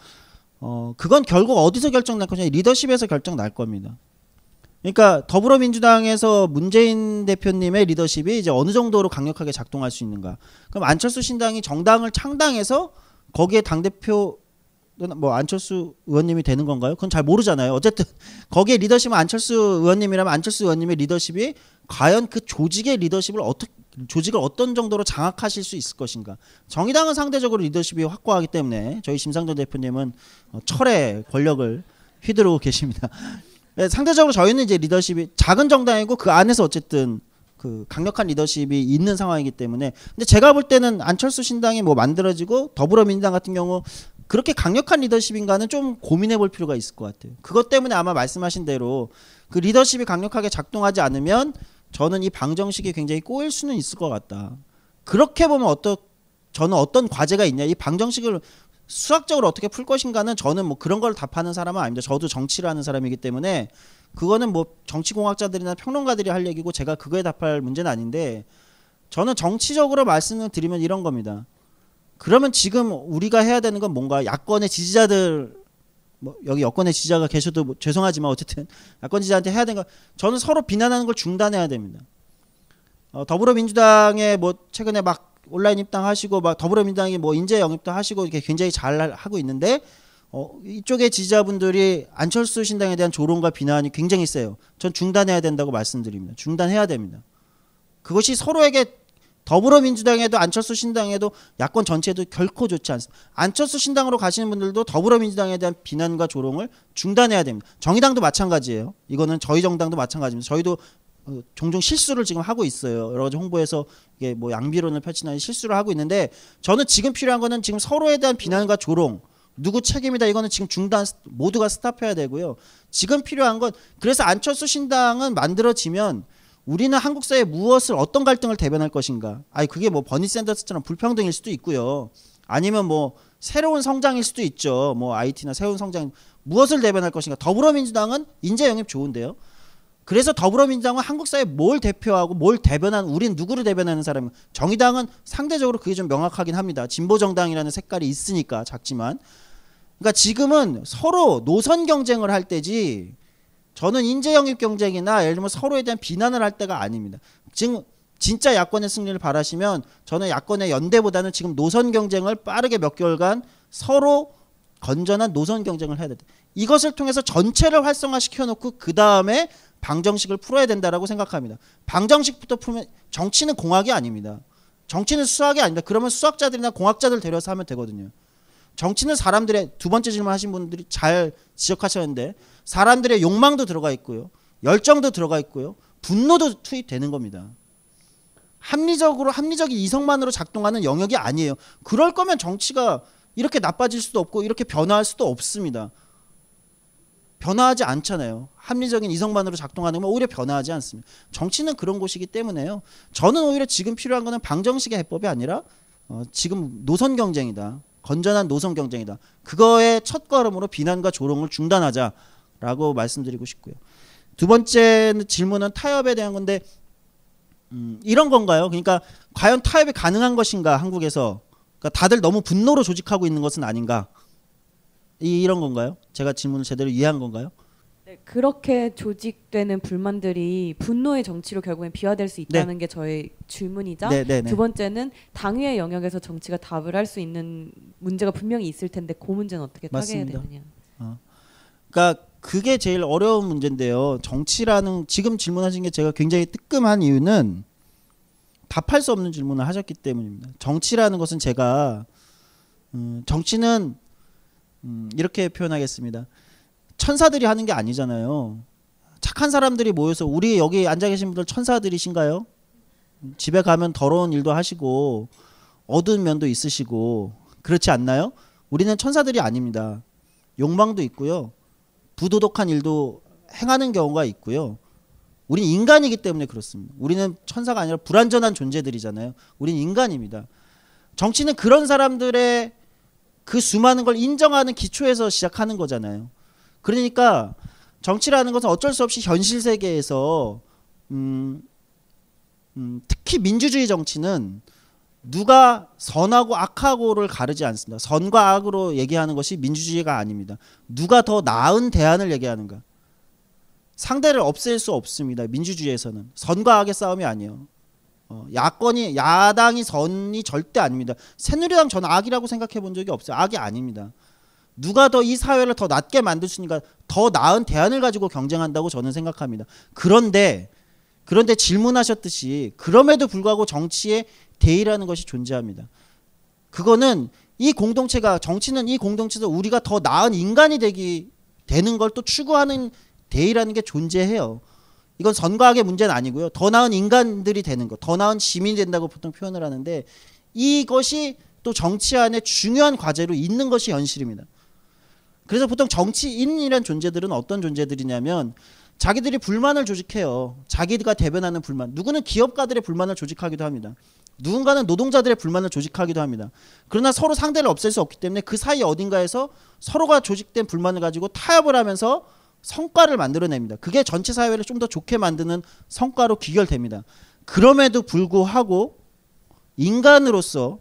Speaker 4: 어, 그건 결국 어디서 결정 날 거냐 리더십에서 결정 날 겁니다. 그러니까 더불어민주당에서 문재인 대표님의 리더십이 이제 어느 정도로 강력하게 작동할 수 있는가? 그럼 안철수 신당이 정당을 창당해서 거기에 당 대표 뭐 안철수 의원님이 되는 건가요? 그건 잘 모르잖아요. 어쨌든 거기에 리더십은 안철수 의원님이라면 안철수 의원님의 리더십이 과연 그 조직의 리더십을 어떻게 조직을 어떤 정도로 장악하실 수 있을 것인가. 정의당은 상대적으로 리더십이 확고하기 때문에 저희 심상정 대표님은 어, 철의 권력을 휘두르고 계십니다. 예, 상대적으로 저희는 이제 리더십이 작은 정당이고 그 안에서 어쨌든 그 강력한 리더십이 있는 상황이기 때문에 근데 제가 볼 때는 안철수 신당이 뭐 만들어지고 더불어민주당 같은 경우 그렇게 강력한 리더십인가는 좀 고민해 볼 필요가 있을 것 같아요. 그것 때문에 아마 말씀하신 대로 그 리더십이 강력하게 작동하지 않으면 저는 이 방정식이 굉장히 꼬일 수는 있을 것 같다. 그렇게 보면 어떤 저는 어떤 과제가 있냐 이 방정식을 수학적으로 어떻게 풀 것인가는 저는 뭐 그런 걸 답하는 사람은 아닙니다. 저도 정치를 하는 사람이기 때문에 그거는 뭐 정치공학자들이나 평론가들이 할 얘기고 제가 그거에 답할 문제는 아닌데 저는 정치적으로 말씀을 드리면 이런 겁니다. 그러면 지금 우리가 해야 되는 건 뭔가 야권의 지지자들 뭐 여기 여권의 지지자가 계셔도 뭐 죄송하지만 어쨌든 야권 지지자한테 해야 되는 거 저는 서로 비난하는 걸 중단해야 됩니다. 어, 더불어민주당의 뭐 최근에 막 온라인 입당하시고 막 더불어민당이 뭐 인재 영입도 하시고 이렇게 굉장히 잘 하고 있는데 어, 이쪽의 지지자분들이 안철수 신당에 대한 조롱과 비난이 굉장히 세요. 전 중단해야 된다고 말씀드립니다. 중단해야 됩니다. 그것이 서로에게 더불어민주당에도 안철수 신당에도 야권 전체에도 결코 좋지 않습니다. 안철수 신당으로 가시는 분들도 더불어민주당에 대한 비난과 조롱을 중단해야 됩니다. 정의당도 마찬가지예요. 이거는 저희 정당도 마찬가지입니다. 저희도 어, 종종 실수를 지금 하고 있어요. 여러 가지 홍보에서 이게 뭐 양비론을 펼치는 실수를 하고 있는데 저는 지금 필요한 거는 지금 서로에 대한 비난과 조롱 누구 책임이다 이거는 지금 중단 모두가 스탑해야 되고요. 지금 필요한 건 그래서 안철수 신당은 만들어지면 우리는 한국 사회 에 무엇을 어떤 갈등을 대변할 것인가? 아니 그게 뭐 버니 샌더스처럼 불평등일 수도 있고요. 아니면 뭐 새로운 성장일 수도 있죠. 뭐 IT나 새로운 성장 무엇을 대변할 것인가? 더불어민주당은 인재 영입 좋은데요. 그래서 더불어민주당은 한국 사회 뭘 대표하고 뭘 대변한 우린 누구를 대변하는 사람 정의당은 상대적으로 그게 좀 명확하긴 합니다. 진보 정당이라는 색깔이 있으니까 작지만 그러니까 지금은 서로 노선 경쟁을 할 때지 저는 인재 영입 경쟁이나 예를 들면 서로에 대한 비난을 할 때가 아닙니다. 지금 진짜 야권의 승리를 바라시면 저는 야권의 연대보다는 지금 노선 경쟁을 빠르게 몇 개월간 서로 건전한 노선 경쟁을 해야 된다. 이것을 통해서 전체를 활성화시켜 놓고 그 다음에 방정식을 풀어야 된다라고 생각합니다. 방정식부터 풀면 정치는 공학이 아닙니다. 정치는 수학이 아닙니다. 그러면 수학자들이나 공학자들 데려서 하면 되거든요. 정치는 사람들의 두 번째 질문 하신 분들이 잘 지적하셨는데 사람들의 욕망도 들어가 있고요. 열정도 들어가 있고요. 분노도 투입되는 겁니다. 합리적으로 합리적인 이성만으로 작동하는 영역이 아니에요. 그럴 거면 정치가 이렇게 나빠질 수도 없고 이렇게 변화할 수도 없습니다. 변화하지 않잖아요. 합리적인 이성만으로 작동하는 건 오히려 변화하지 않습니다. 정치는 그런 곳이기 때문에요. 저는 오히려 지금 필요한 거는 방정식의 해법이 아니라 어, 지금 노선 경쟁이다. 건전한 노선 경쟁이다. 그거의 첫 걸음으로 비난과 조롱을 중단하자라고 말씀드리고 싶고요. 두 번째 질문은 타협에 대한 건데 음, 이런 건가요? 그러니까 과연 타협이 가능한 것인가 한국에서 그러니까 다들 너무 분노로 조직하고 있는 것은 아닌가? 이, 이런 건가요? 제가 질문을 제대로 이해한 건가요? 네, 그렇게
Speaker 6: 조직되는 불만들이 분노의 정치로 결국엔 비화될 수 있다는 네. 게 저의 질문이자 네, 네, 네. 두 번째는 당의 영역에서 정치가 답을 할 수 있는 문제가 분명히 있을 텐데 그 문제는 어떻게 맞습니다. 타개해야 되느냐.
Speaker 4: 어. 그러니까 그게 제일 어려운 문제인데요. 정치라는 지금 질문하신 게 제가 굉장히 뜨끔한 이유는 답할 수 없는 질문을 하셨기 때문입니다. 정치라는 것은 제가 음, 정치는 음, 이렇게 표현하겠습니다. 천사들이 하는 게 아니잖아요. 착한 사람들이 모여서 우리 여기 앉아 계신 분들 천사들이신가요? 집에 가면 더러운 일도 하시고 어두운 면도 있으시고 그렇지 않나요? 우리는 천사들이 아닙니다. 욕망도 있고요. 부도덕한 일도 행하는 경우가 있고요. 우린 인간이기 때문에 그렇습니다. 우리는 천사가 아니라 불완전한 존재들이잖아요. 우린 인간입니다. 정치는 그런 사람들의 그 수많은 걸 인정하는 기초에서 시작하는 거잖아요. 그러니까 정치라는 것은 어쩔 수 없이 현실 세계에서 음, 음, 특히 민주주의 정치는 누가 선하고 악하고를 가르지 않습니다. 선과 악으로 얘기하는 것이 민주주의가 아닙니다. 누가 더 나은 대안을 얘기하는가. 상대를 없앨 수 없습니다. 민주주의에서는 선과 악의 싸움이 아니에요. 어, 야권이 야당이 선이 절대 아닙니다. 새누리당 전 악이라고 생각해 본 적이 없어요. 악이 아닙니다. 누가 더 이 사회를 더 낫게 만들 수 있는가 더 나은 대안을 가지고 경쟁한다고 저는 생각합니다. 그런데 그런데 질문하셨듯이 그럼에도 불구하고 정치에 대의라는 것이 존재합니다. 그거는 이 공동체가 정치는 이 공동체에서 우리가 더 나은 인간이 되기 되는 걸 또 추구하는 대의라는 게 존재해요. 이건 선과학의 문제는 아니고요. 더 나은 인간들이 되는 것, 더 나은 시민이 된다고 보통 표현을 하는데 이것이 또 정치 안에 중요한 과제로 있는 것이 현실입니다. 그래서 보통 정치인이란 존재들은 어떤 존재들이냐면 자기들이 불만을 조직해요. 자기가 대변하는 불만. 누구는 기업가들의 불만을 조직하기도 합니다. 누군가는 노동자들의 불만을 조직하기도 합니다. 그러나 서로 상대를 없앨 수 없기 때문에 그 사이 어딘가에서 서로가 조직된 불만을 가지고 타협을 하면서 성과를 만들어냅니다. 그게 전체 사회를 좀 더 좋게 만드는 성과로 귀결됩니다. 그럼에도 불구하고 인간으로서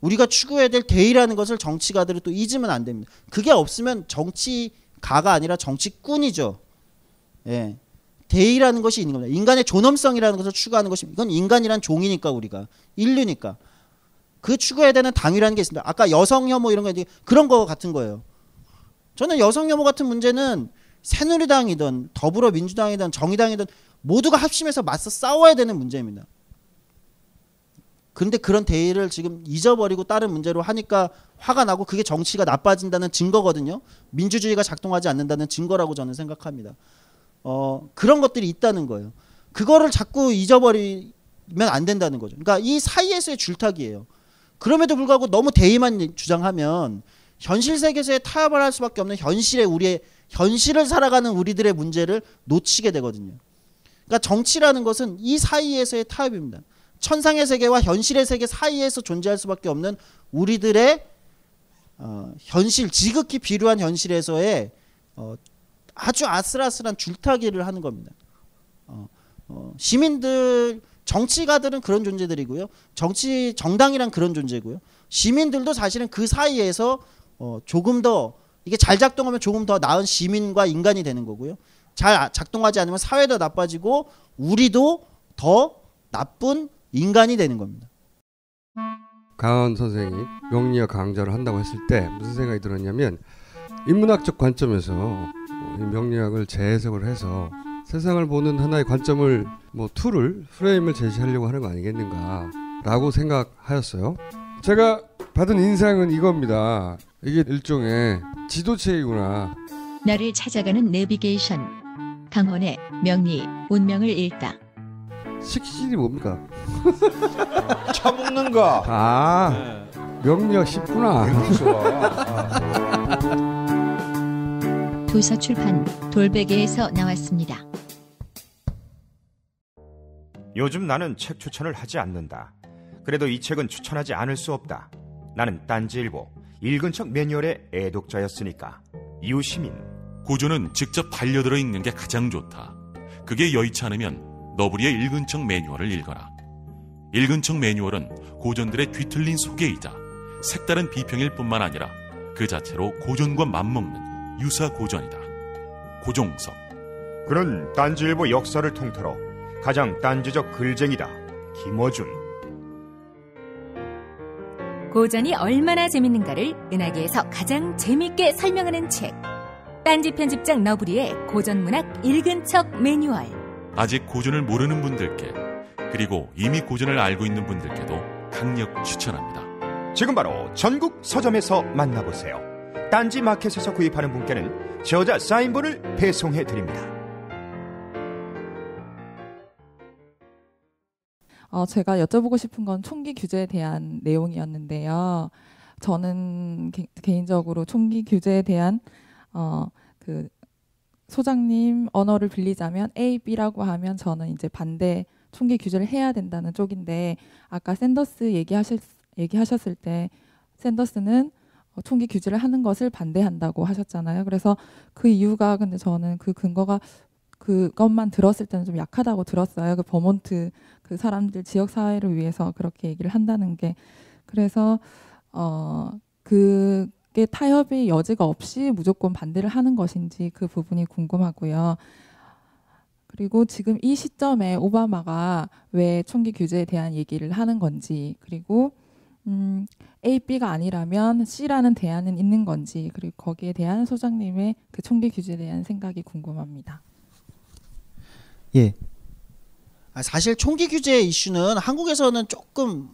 Speaker 4: 우리가 추구해야 될 대의라는 것을 정치가들은 또 잊으면 안 됩니다. 그게 없으면 정치가가 아니라 정치꾼이죠. 예. 대의라는 것이 있는 겁니다. 인간의 존엄성이라는 것을 추구하는 것이 이건 인간이란 종이니까 우리가 인류니까 그 추구해야 되는 당위라는 게 있습니다. 아까 여성 혐오 이런 거 그런 거 같은 거예요. 저는 여성 혐오 같은 문제는 새누리당이든 더불어민주당이든 정의당이든 모두가 합심해서 맞서 싸워야 되는 문제입니다. 근데 그런 대의를 지금 잊어버리고 다른 문제로 하니까 화가 나고 그게 정치가 나빠진다는 증거거든요. 민주주의가 작동하지 않는다는 증거라고 저는 생각합니다. 어, 그런 것들이 있다는 거예요. 그거를 자꾸 잊어버리면 안 된다는 거죠. 그러니까 이 사이에서의 줄타기예요. 그럼에도 불구하고 너무 대의만 주장하면 현실 세계에서의 타협을 할 수밖에 없는 현실의 우리의 현실을 살아가는 우리들의 문제를 놓치게 되거든요. 그러니까 정치라는 것은 이 사이에서의 타협입니다. 천상의 세계와 현실의 세계 사이에서 존재할 수밖에 없는 우리들의 어, 현실 지극히 비루한 현실에서의 어, 아주 아슬아슬한 줄타기를 하는 겁니다. 어, 어 시민들 정치가들은 그런 존재들이고요. 정치 정당이란 그런 존재고요. 시민들도 사실은 그 사이에서 어, 조금 더 이게 잘 작동하면 조금 더 나은 시민과 인간이 되는 거고요. 잘 아, 작동하지 않으면 사회도 나빠지고 우리도 더 나쁜 인간이 되는 겁니다.
Speaker 1: 강원 선생이 명리학 강좌를 한다고 했을 때 무슨 생각이 들었냐면 인문학적 관점에서 어, 명리학을 재해석을 해서 세상을 보는 하나의 관점을 뭐 툴을 프레임을 제시하려고 하는 거 아니겠는가라고 생각하였어요. 제가 받은 인상은 이겁니다. 이게 일종의 지도체이구나. 나를 찾아가는 내비게이션.
Speaker 2: 강원의 명리 운명을 읽다.
Speaker 1: 식신이 뭡니까? 차 먹는 거. 아 네. 명력 쉽구나. 아. 도서출판 돌베개에서
Speaker 2: 나왔습니다.
Speaker 1: 요즘 나는 책 추천을 하지 않는다. 그래도 이 책은 추천하지 않을 수 없다. 나는 딴지일보 읽은 척 매뉴얼의 애독자였으니까. 이웃 시민. 고전은 직접 반려들어 읽는 게 가장 좋다. 그게 여의치 않으면 너브리의 읽은 척 매뉴얼을 읽어라. 읽은 척 매뉴얼은 고전들의 뒤틀린 소개이자 색다른 비평일 뿐만 아니라 그 자체로 고전과 맞먹는 유사 고전이다. 고종석. 그런 딴지일보 역사를 통틀어 가장 딴지적 글쟁이다. 김어준.
Speaker 2: 고전이 얼마나 재밌는가를 은하계에서 가장 재밌게 설명하는 책. 딴지 편집장 너브리의 고전문학 읽은 척 매뉴얼.
Speaker 1: 아직 고전을 모르는 분들께 그리고 이미 고전을 알고 있는 분들께도 강력 추천합니다. 지금 바로 전국 서점에서 만나보세요. 딴지 마켓에서 구입하는 분께는 저자 사인본을 배송해 드립니다. 어,
Speaker 2: 제가 여쭤보고 싶은 건 총기 규제에 대한 내용이었는데요. 저는 개, 인적으로 총기 규제에 대한 어, 그 소장님 언어를 빌리자면 A, B라고 하면 저는 이제 반대 총기 규제를 해야 된다는 쪽인데 아까 샌더스 얘기하실 얘기하셨을 때 샌더스는 총기 규제를 하는 것을 반대한다고 하셨잖아요. 그래서 그 이유가 근데 저는 그 근거가 그것만 들었을 때는 좀 약하다고 들었어요. 그 버몬트 그 사람들 지역 사회를 위해서 그렇게 얘기를 한다는 게 그래서 어 그게 타협의 여지가 없이 무조건 반대를 하는 것인지 그 부분이 궁금하고요. 그리고 지금 이 시점에 오바마가 왜 총기 규제에 대한 얘기를 하는 건지 그리고 음, A, B가 아니라면 C라는 대안은 있는 건지 그리고 거기에 대한 소장님의 그 총기 규제에 대한 생각이 궁금합니다.
Speaker 4: 예. 아, 사실 총기 규제 이슈는 한국에서는 조금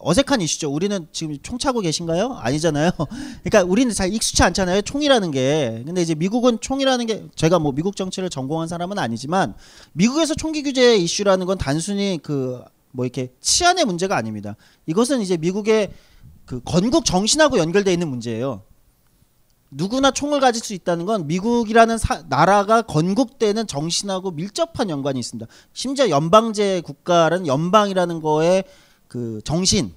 Speaker 4: 어색한 이슈죠. 우리는 지금 총 차고 계신가요? 아니잖아요. 그러니까 우리는 잘 익숙치 않잖아요. 총이라는 게. 근데 이제 미국은 총이라는 게 제가 뭐 미국 정치를 전공한 사람은 아니지만 미국에서 총기 규제 이슈라는 건 단순히 그 뭐 이렇게 치안의 문제가 아닙니다. 이것은 이제 미국의 그 건국 정신하고 연결되어 있는 문제예요. 누구나 총을 가질 수 있다는 건 미국이라는 사, 나라가 건국되는 정신하고 밀접한 연관이 있습니다. 심지어 연방제 국가는 라 연방이라는 거에 그 정신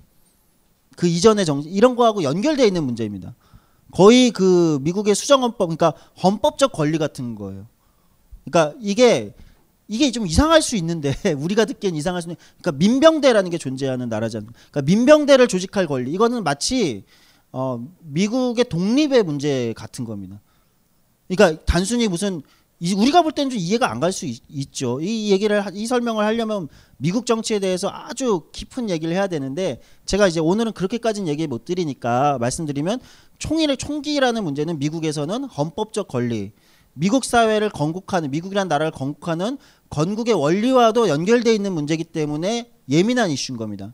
Speaker 4: 그 이전의 정신 이런 거하고 연결되어 있는 문제입니다. 거의 그 미국의 수정헌법 그러니까 헌법적 권리 같은 거예요. 그러니까 이게 이게 좀 이상할 수 있는데 우리가 듣기엔 이상할 수 있는 그러니까 민병대라는 게 존재하는 나라잖아요. 그러니까 민병대를 조직할 권리 이거는 마치 어, 미국의 독립의 문제 같은 겁니다. 그러니까 단순히 무슨 우리가 볼 때는 좀 이해가 안 갈 수 있죠. 이 얘기를 이 설명을 하려면 미국 정치에 대해서 아주 깊은 얘기를 해야 되는데 제가 이제 오늘은 그렇게까지는 얘기 못 드리니까 말씀드리면 총일의 총기라는 문제는 미국에서는 헌법적 권리, 미국 사회를 건국하는 미국이란 나라를 건국하는 건국의 원리와도 연결돼 있는 문제이기 때문에 예민한 이슈인 겁니다.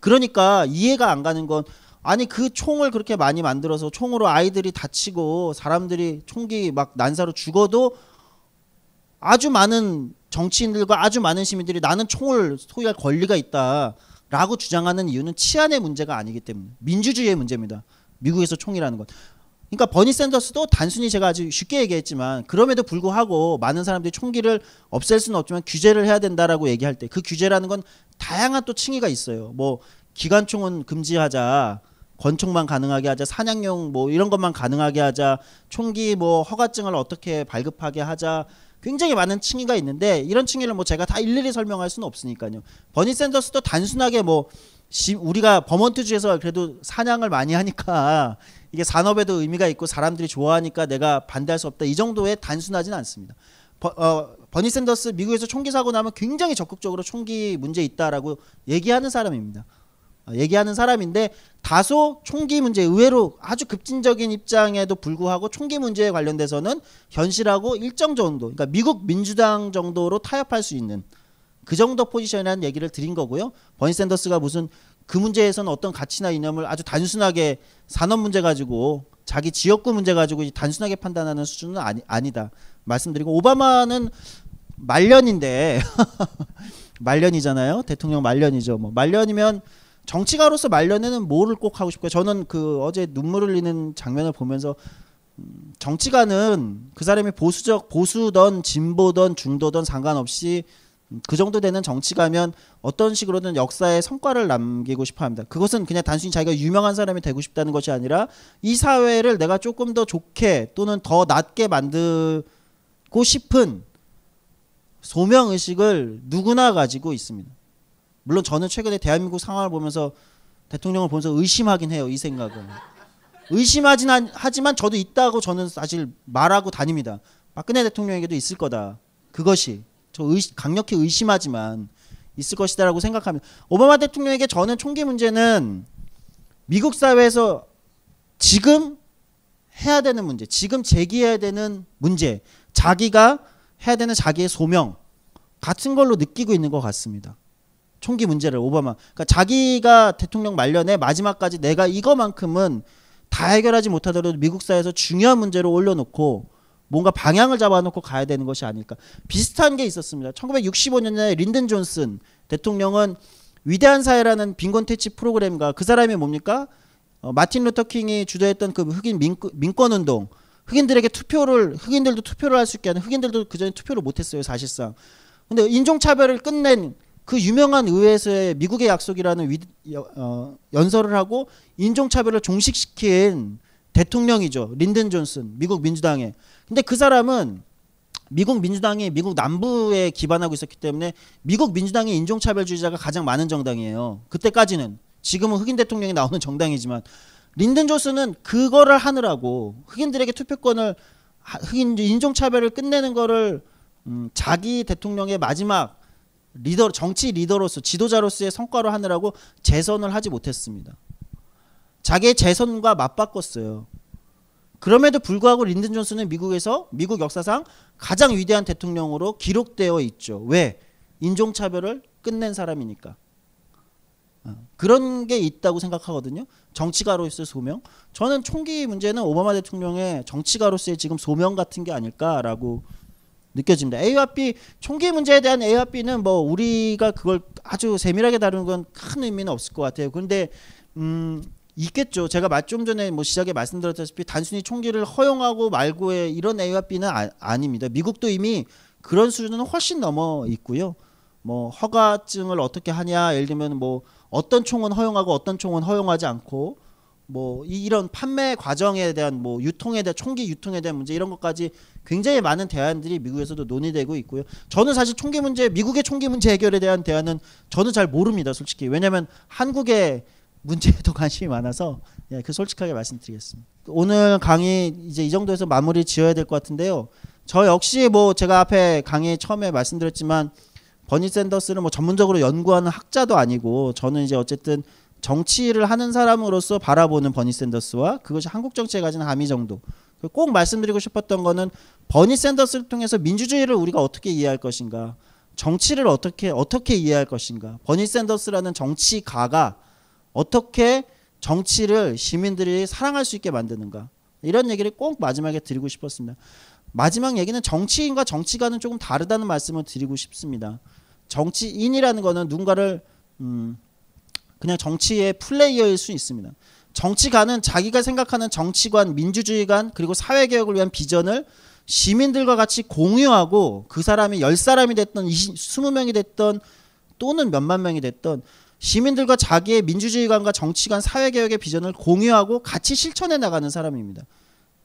Speaker 4: 그러니까 이해가 안 가는 건 아니 그 총을 그렇게 많이 만들어서 총으로 아이들이 다치고 사람들이 총기 막 난사로 죽어도 아주 많은 정치인들과 아주 많은 시민들이 나는 총을 소유할 권리가 있다라고 주장하는 이유는 치안의 문제가 아니기 때문에 민주주의의 문제입니다. 미국에서 총이라는 것. 그러니까 버니 샌더스도 단순히 제가 아주 쉽게 얘기했지만 그럼에도 불구하고 많은 사람들이 총기를 없앨 수는 없지만 규제를 해야 된다라고 얘기할 때 그 규제라는 건 다양한 또 층위가 있어요. 뭐 기관총은 금지하자. 권총만 가능하게 하자 사냥용 뭐 이런 것만 가능하게 하자 총기 뭐 허가증을 어떻게 발급하게 하자 굉장히 많은 층위가 있는데 이런 층위를 뭐 제가 다 일일이 설명할 수는 없으니까요 버니 샌더스도 단순하게 뭐 우리가 버몬트주에서 그래도 사냥을 많이 하니까 이게 산업에도 의미가 있고 사람들이 좋아하니까 내가 반대할 수 없다 이 정도의 단순하진 않습니다 버, 어, 버니 샌더스 미국에서 총기 사고 나면 굉장히 적극적으로 총기 문제 있다라고 얘기하는 사람입니다 어, 얘기하는 사람인데 다소 총기 문제 의외로 아주 급진적인 입장에도 불구하고 총기 문제에 관련돼서는 현실하고 일정 정도 그러니까 미국 민주당 정도로 타협할 수 있는 그 정도 포지션이라는 얘기를 드린 거고요. 버니 샌더스가 무슨 그 문제에서는 어떤 가치나 이념을 아주 단순하게 산업 문제 가지고 자기 지역구 문제 가지고 단순하게 판단하는 수준은 아니, 아니다 말씀드리고 오바마는 말년인데 말년이잖아요. 대통령 말년이죠. 뭐 말년이면 정치가로서 말년에는 뭐를 꼭 하고 싶고요. 저는 그 어제 눈물 흘리는 장면을 보면서 음, 정치가는 그 사람이 보수적 보수던 진보던 중도던 상관없이 음, 그 정도 되는 정치가면 어떤 식으로든 역사에 성과를 남기고 싶어 합니다. 그것은 그냥 단순히 자기가 유명한 사람이 되고 싶다는 것이 아니라 이 사회를 내가 조금 더 좋게 또는 더 낫게 만들고 싶은 소명의식을 누구나 가지고 있습니다. 물론 저는 최근에 대한민국 상황을 보면서 대통령을 보면서 의심하긴 해요. 이 생각은. 의심하진 한, 하지만 저도 있다고 저는 사실 말하고 다닙니다. 박근혜 대통령에게도 있을 거다. 그것이 저 의시, 강력히 의심하지만 있을 것이다라고 생각합니다. 오바마 대통령에게 저는 총기 문제는 미국 사회에서 지금 해야 되는 문제, 지금 제기해야 되는 문제, 자기가 해야 되는 자기의 소명 같은 걸로 느끼고 있는 것 같습니다. 총기 문제를 오바마 그러니까 자기가 대통령 말년에 마지막까지 내가 이거만큼은 다 해결하지 못하더라도 미국 사회에서 중요한 문제로 올려놓고 뭔가 방향을 잡아놓고 가야 되는 것이 아닐까 비슷한 게 있었습니다 1965년에 린든 존슨 대통령은 위대한 사회라는 빈곤 퇴치 프로그램과 그 사람이 뭡니까 어, 마틴 루터 킹이 주도했던 그 흑인 민권 운동 흑인들에게 투표를 흑인들도 투표를 할 수 있게 하는 흑인들도 그전에 투표를 못했어요 사실상 근데 인종차별을 끝낸 그 유명한 의회에서의 미국의 약속이라는 위, 어, 연설을 하고 인종차별을 종식시킨 대통령이죠. 린든 존슨, 미국 민주당의. 근데 그 사람은 미국 민주당이 미국 남부에 기반하고 있었기 때문에 미국 민주당이 인종차별주의자가 가장 많은 정당이에요. 그때까지는. 지금은 흑인 대통령이 나오는 정당이지만 린든 존슨은 그거를 하느라고 흑인들에게 투표권을 흑인 인종차별을 끝내는 거를 음, 자기 대통령의 마지막 리더 정치 리더로서 지도자로서의 성과를 하느라고 재선을 하지 못했습니다. 자기의 재선과 맞바꿨어요. 그럼에도 불구하고 린든 존슨은 미국에서 미국 역사상 가장 위대한 대통령으로 기록되어 있죠. 왜? 인종차별을 끝낸 사람이니까. 어, 그런 게 있다고 생각하거든요. 정치가로서의 소명. 저는 총기 문제는 오바마 대통령의 정치가로서의 지금 소명 같은 게 아닐까라고 느껴집니다. A와 B 총기 문제에 대한 A와 B는 뭐 우리가 그걸 아주 세밀하게 다루는 건 큰 의미는 없을 것 같아요. 그런데 음 있겠죠. 제가 좀 전에 뭐 시작에 말씀드렸다시피 단순히 총기를 허용하고 말고의 이런 A와 B는 아, 닙니다 미국도 이미 그런 수준은 훨씬 넘어 있고요. 뭐 허가증을 어떻게 하냐, 예를 들면 뭐 어떤 총은 허용하고 어떤 총은 허용하지 않고 뭐 이런 판매 과정에 대한 뭐 유통에 대한 총기 유통에 대한 문제 이런 것까지 굉장히 많은 대안들이 미국에서도 논의되고 있고요. 저는 사실 총기 문제 미국의 총기 문제 해결에 대한 대안은 저는 잘 모릅니다, 솔직히. 왜냐하면 한국의 문제에 도 관심이 많아서 예, 그 솔직하게 말씀드리겠습니다. 오늘 강의 이제 이 정도에서 마무리 지어야 될 것 같은데요. 저 역시 뭐 제가 앞에 강의 처음에 말씀드렸지만 버니 샌더스는뭐 전문적으로 연구하는 학자도 아니고 저는 이제 어쨌든 정치를 하는 사람으로서 바라보는 버니 샌더스와 그것이 한국 정치에 가진 함의 정도. 그 꼭 말씀드리고 싶었던 거는 버니 샌더스를 통해서 민주주의를 우리가 어떻게 이해할 것인가, 정치를 어떻게 어떻게 이해할 것인가, 버니 샌더스라는 정치가가 어떻게 정치를 시민들이 사랑할 수 있게 만드는가 이런 얘기를 꼭 마지막에 드리고 싶었습니다. 마지막 얘기는 정치인과 정치가는 조금 다르다는 말씀을 드리고 싶습니다. 정치인이라는 거는 누군가를 음, 그냥 정치의 플레이어일 수 있습니다. 정치가는 자기가 생각하는 정치관, 민주주의관, 그리고 사회개혁을 위한 비전을 시민들과 같이 공유하고 그 사람이 열사람이 됐던 20, 20명이 됐던 또는 몇만 명이 됐던 시민들과 자기의 민주주의관과 정치관, 사회개혁의 비전을 공유하고 같이 실천해 나가는 사람입니다.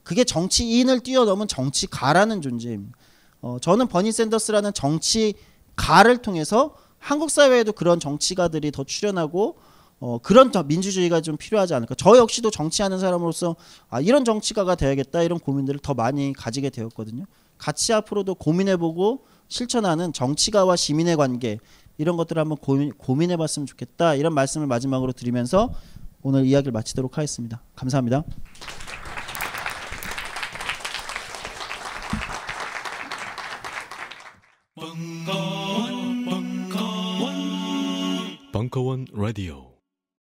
Speaker 4: 그게 정치인을 뛰어넘은 정치가라는 존재입니다. 어, 저는 버니 샌더스라는 정치가를 통해서 한국 사회에도 그런 정치가들이 더 출연하고 어, 그런 더 민주주의가 좀 필요하지 않을까. 저 역시도 정치하는 사람으로서 아, 이런 정치가가 되야겠다 이런 고민들을 더 많이 가지게 되었거든요. 같이 앞으로도 고민해보고 실천하는 정치가와 시민의 관계 이런 것들을 한번 고민, 고민해봤으면 좋겠다 이런 말씀을 마지막으로 드리면서 오늘 이야기를 마치도록 하겠습니다. 감사합니다.
Speaker 1: 벙커원, 벙커원.
Speaker 5: 벙커원 라디오.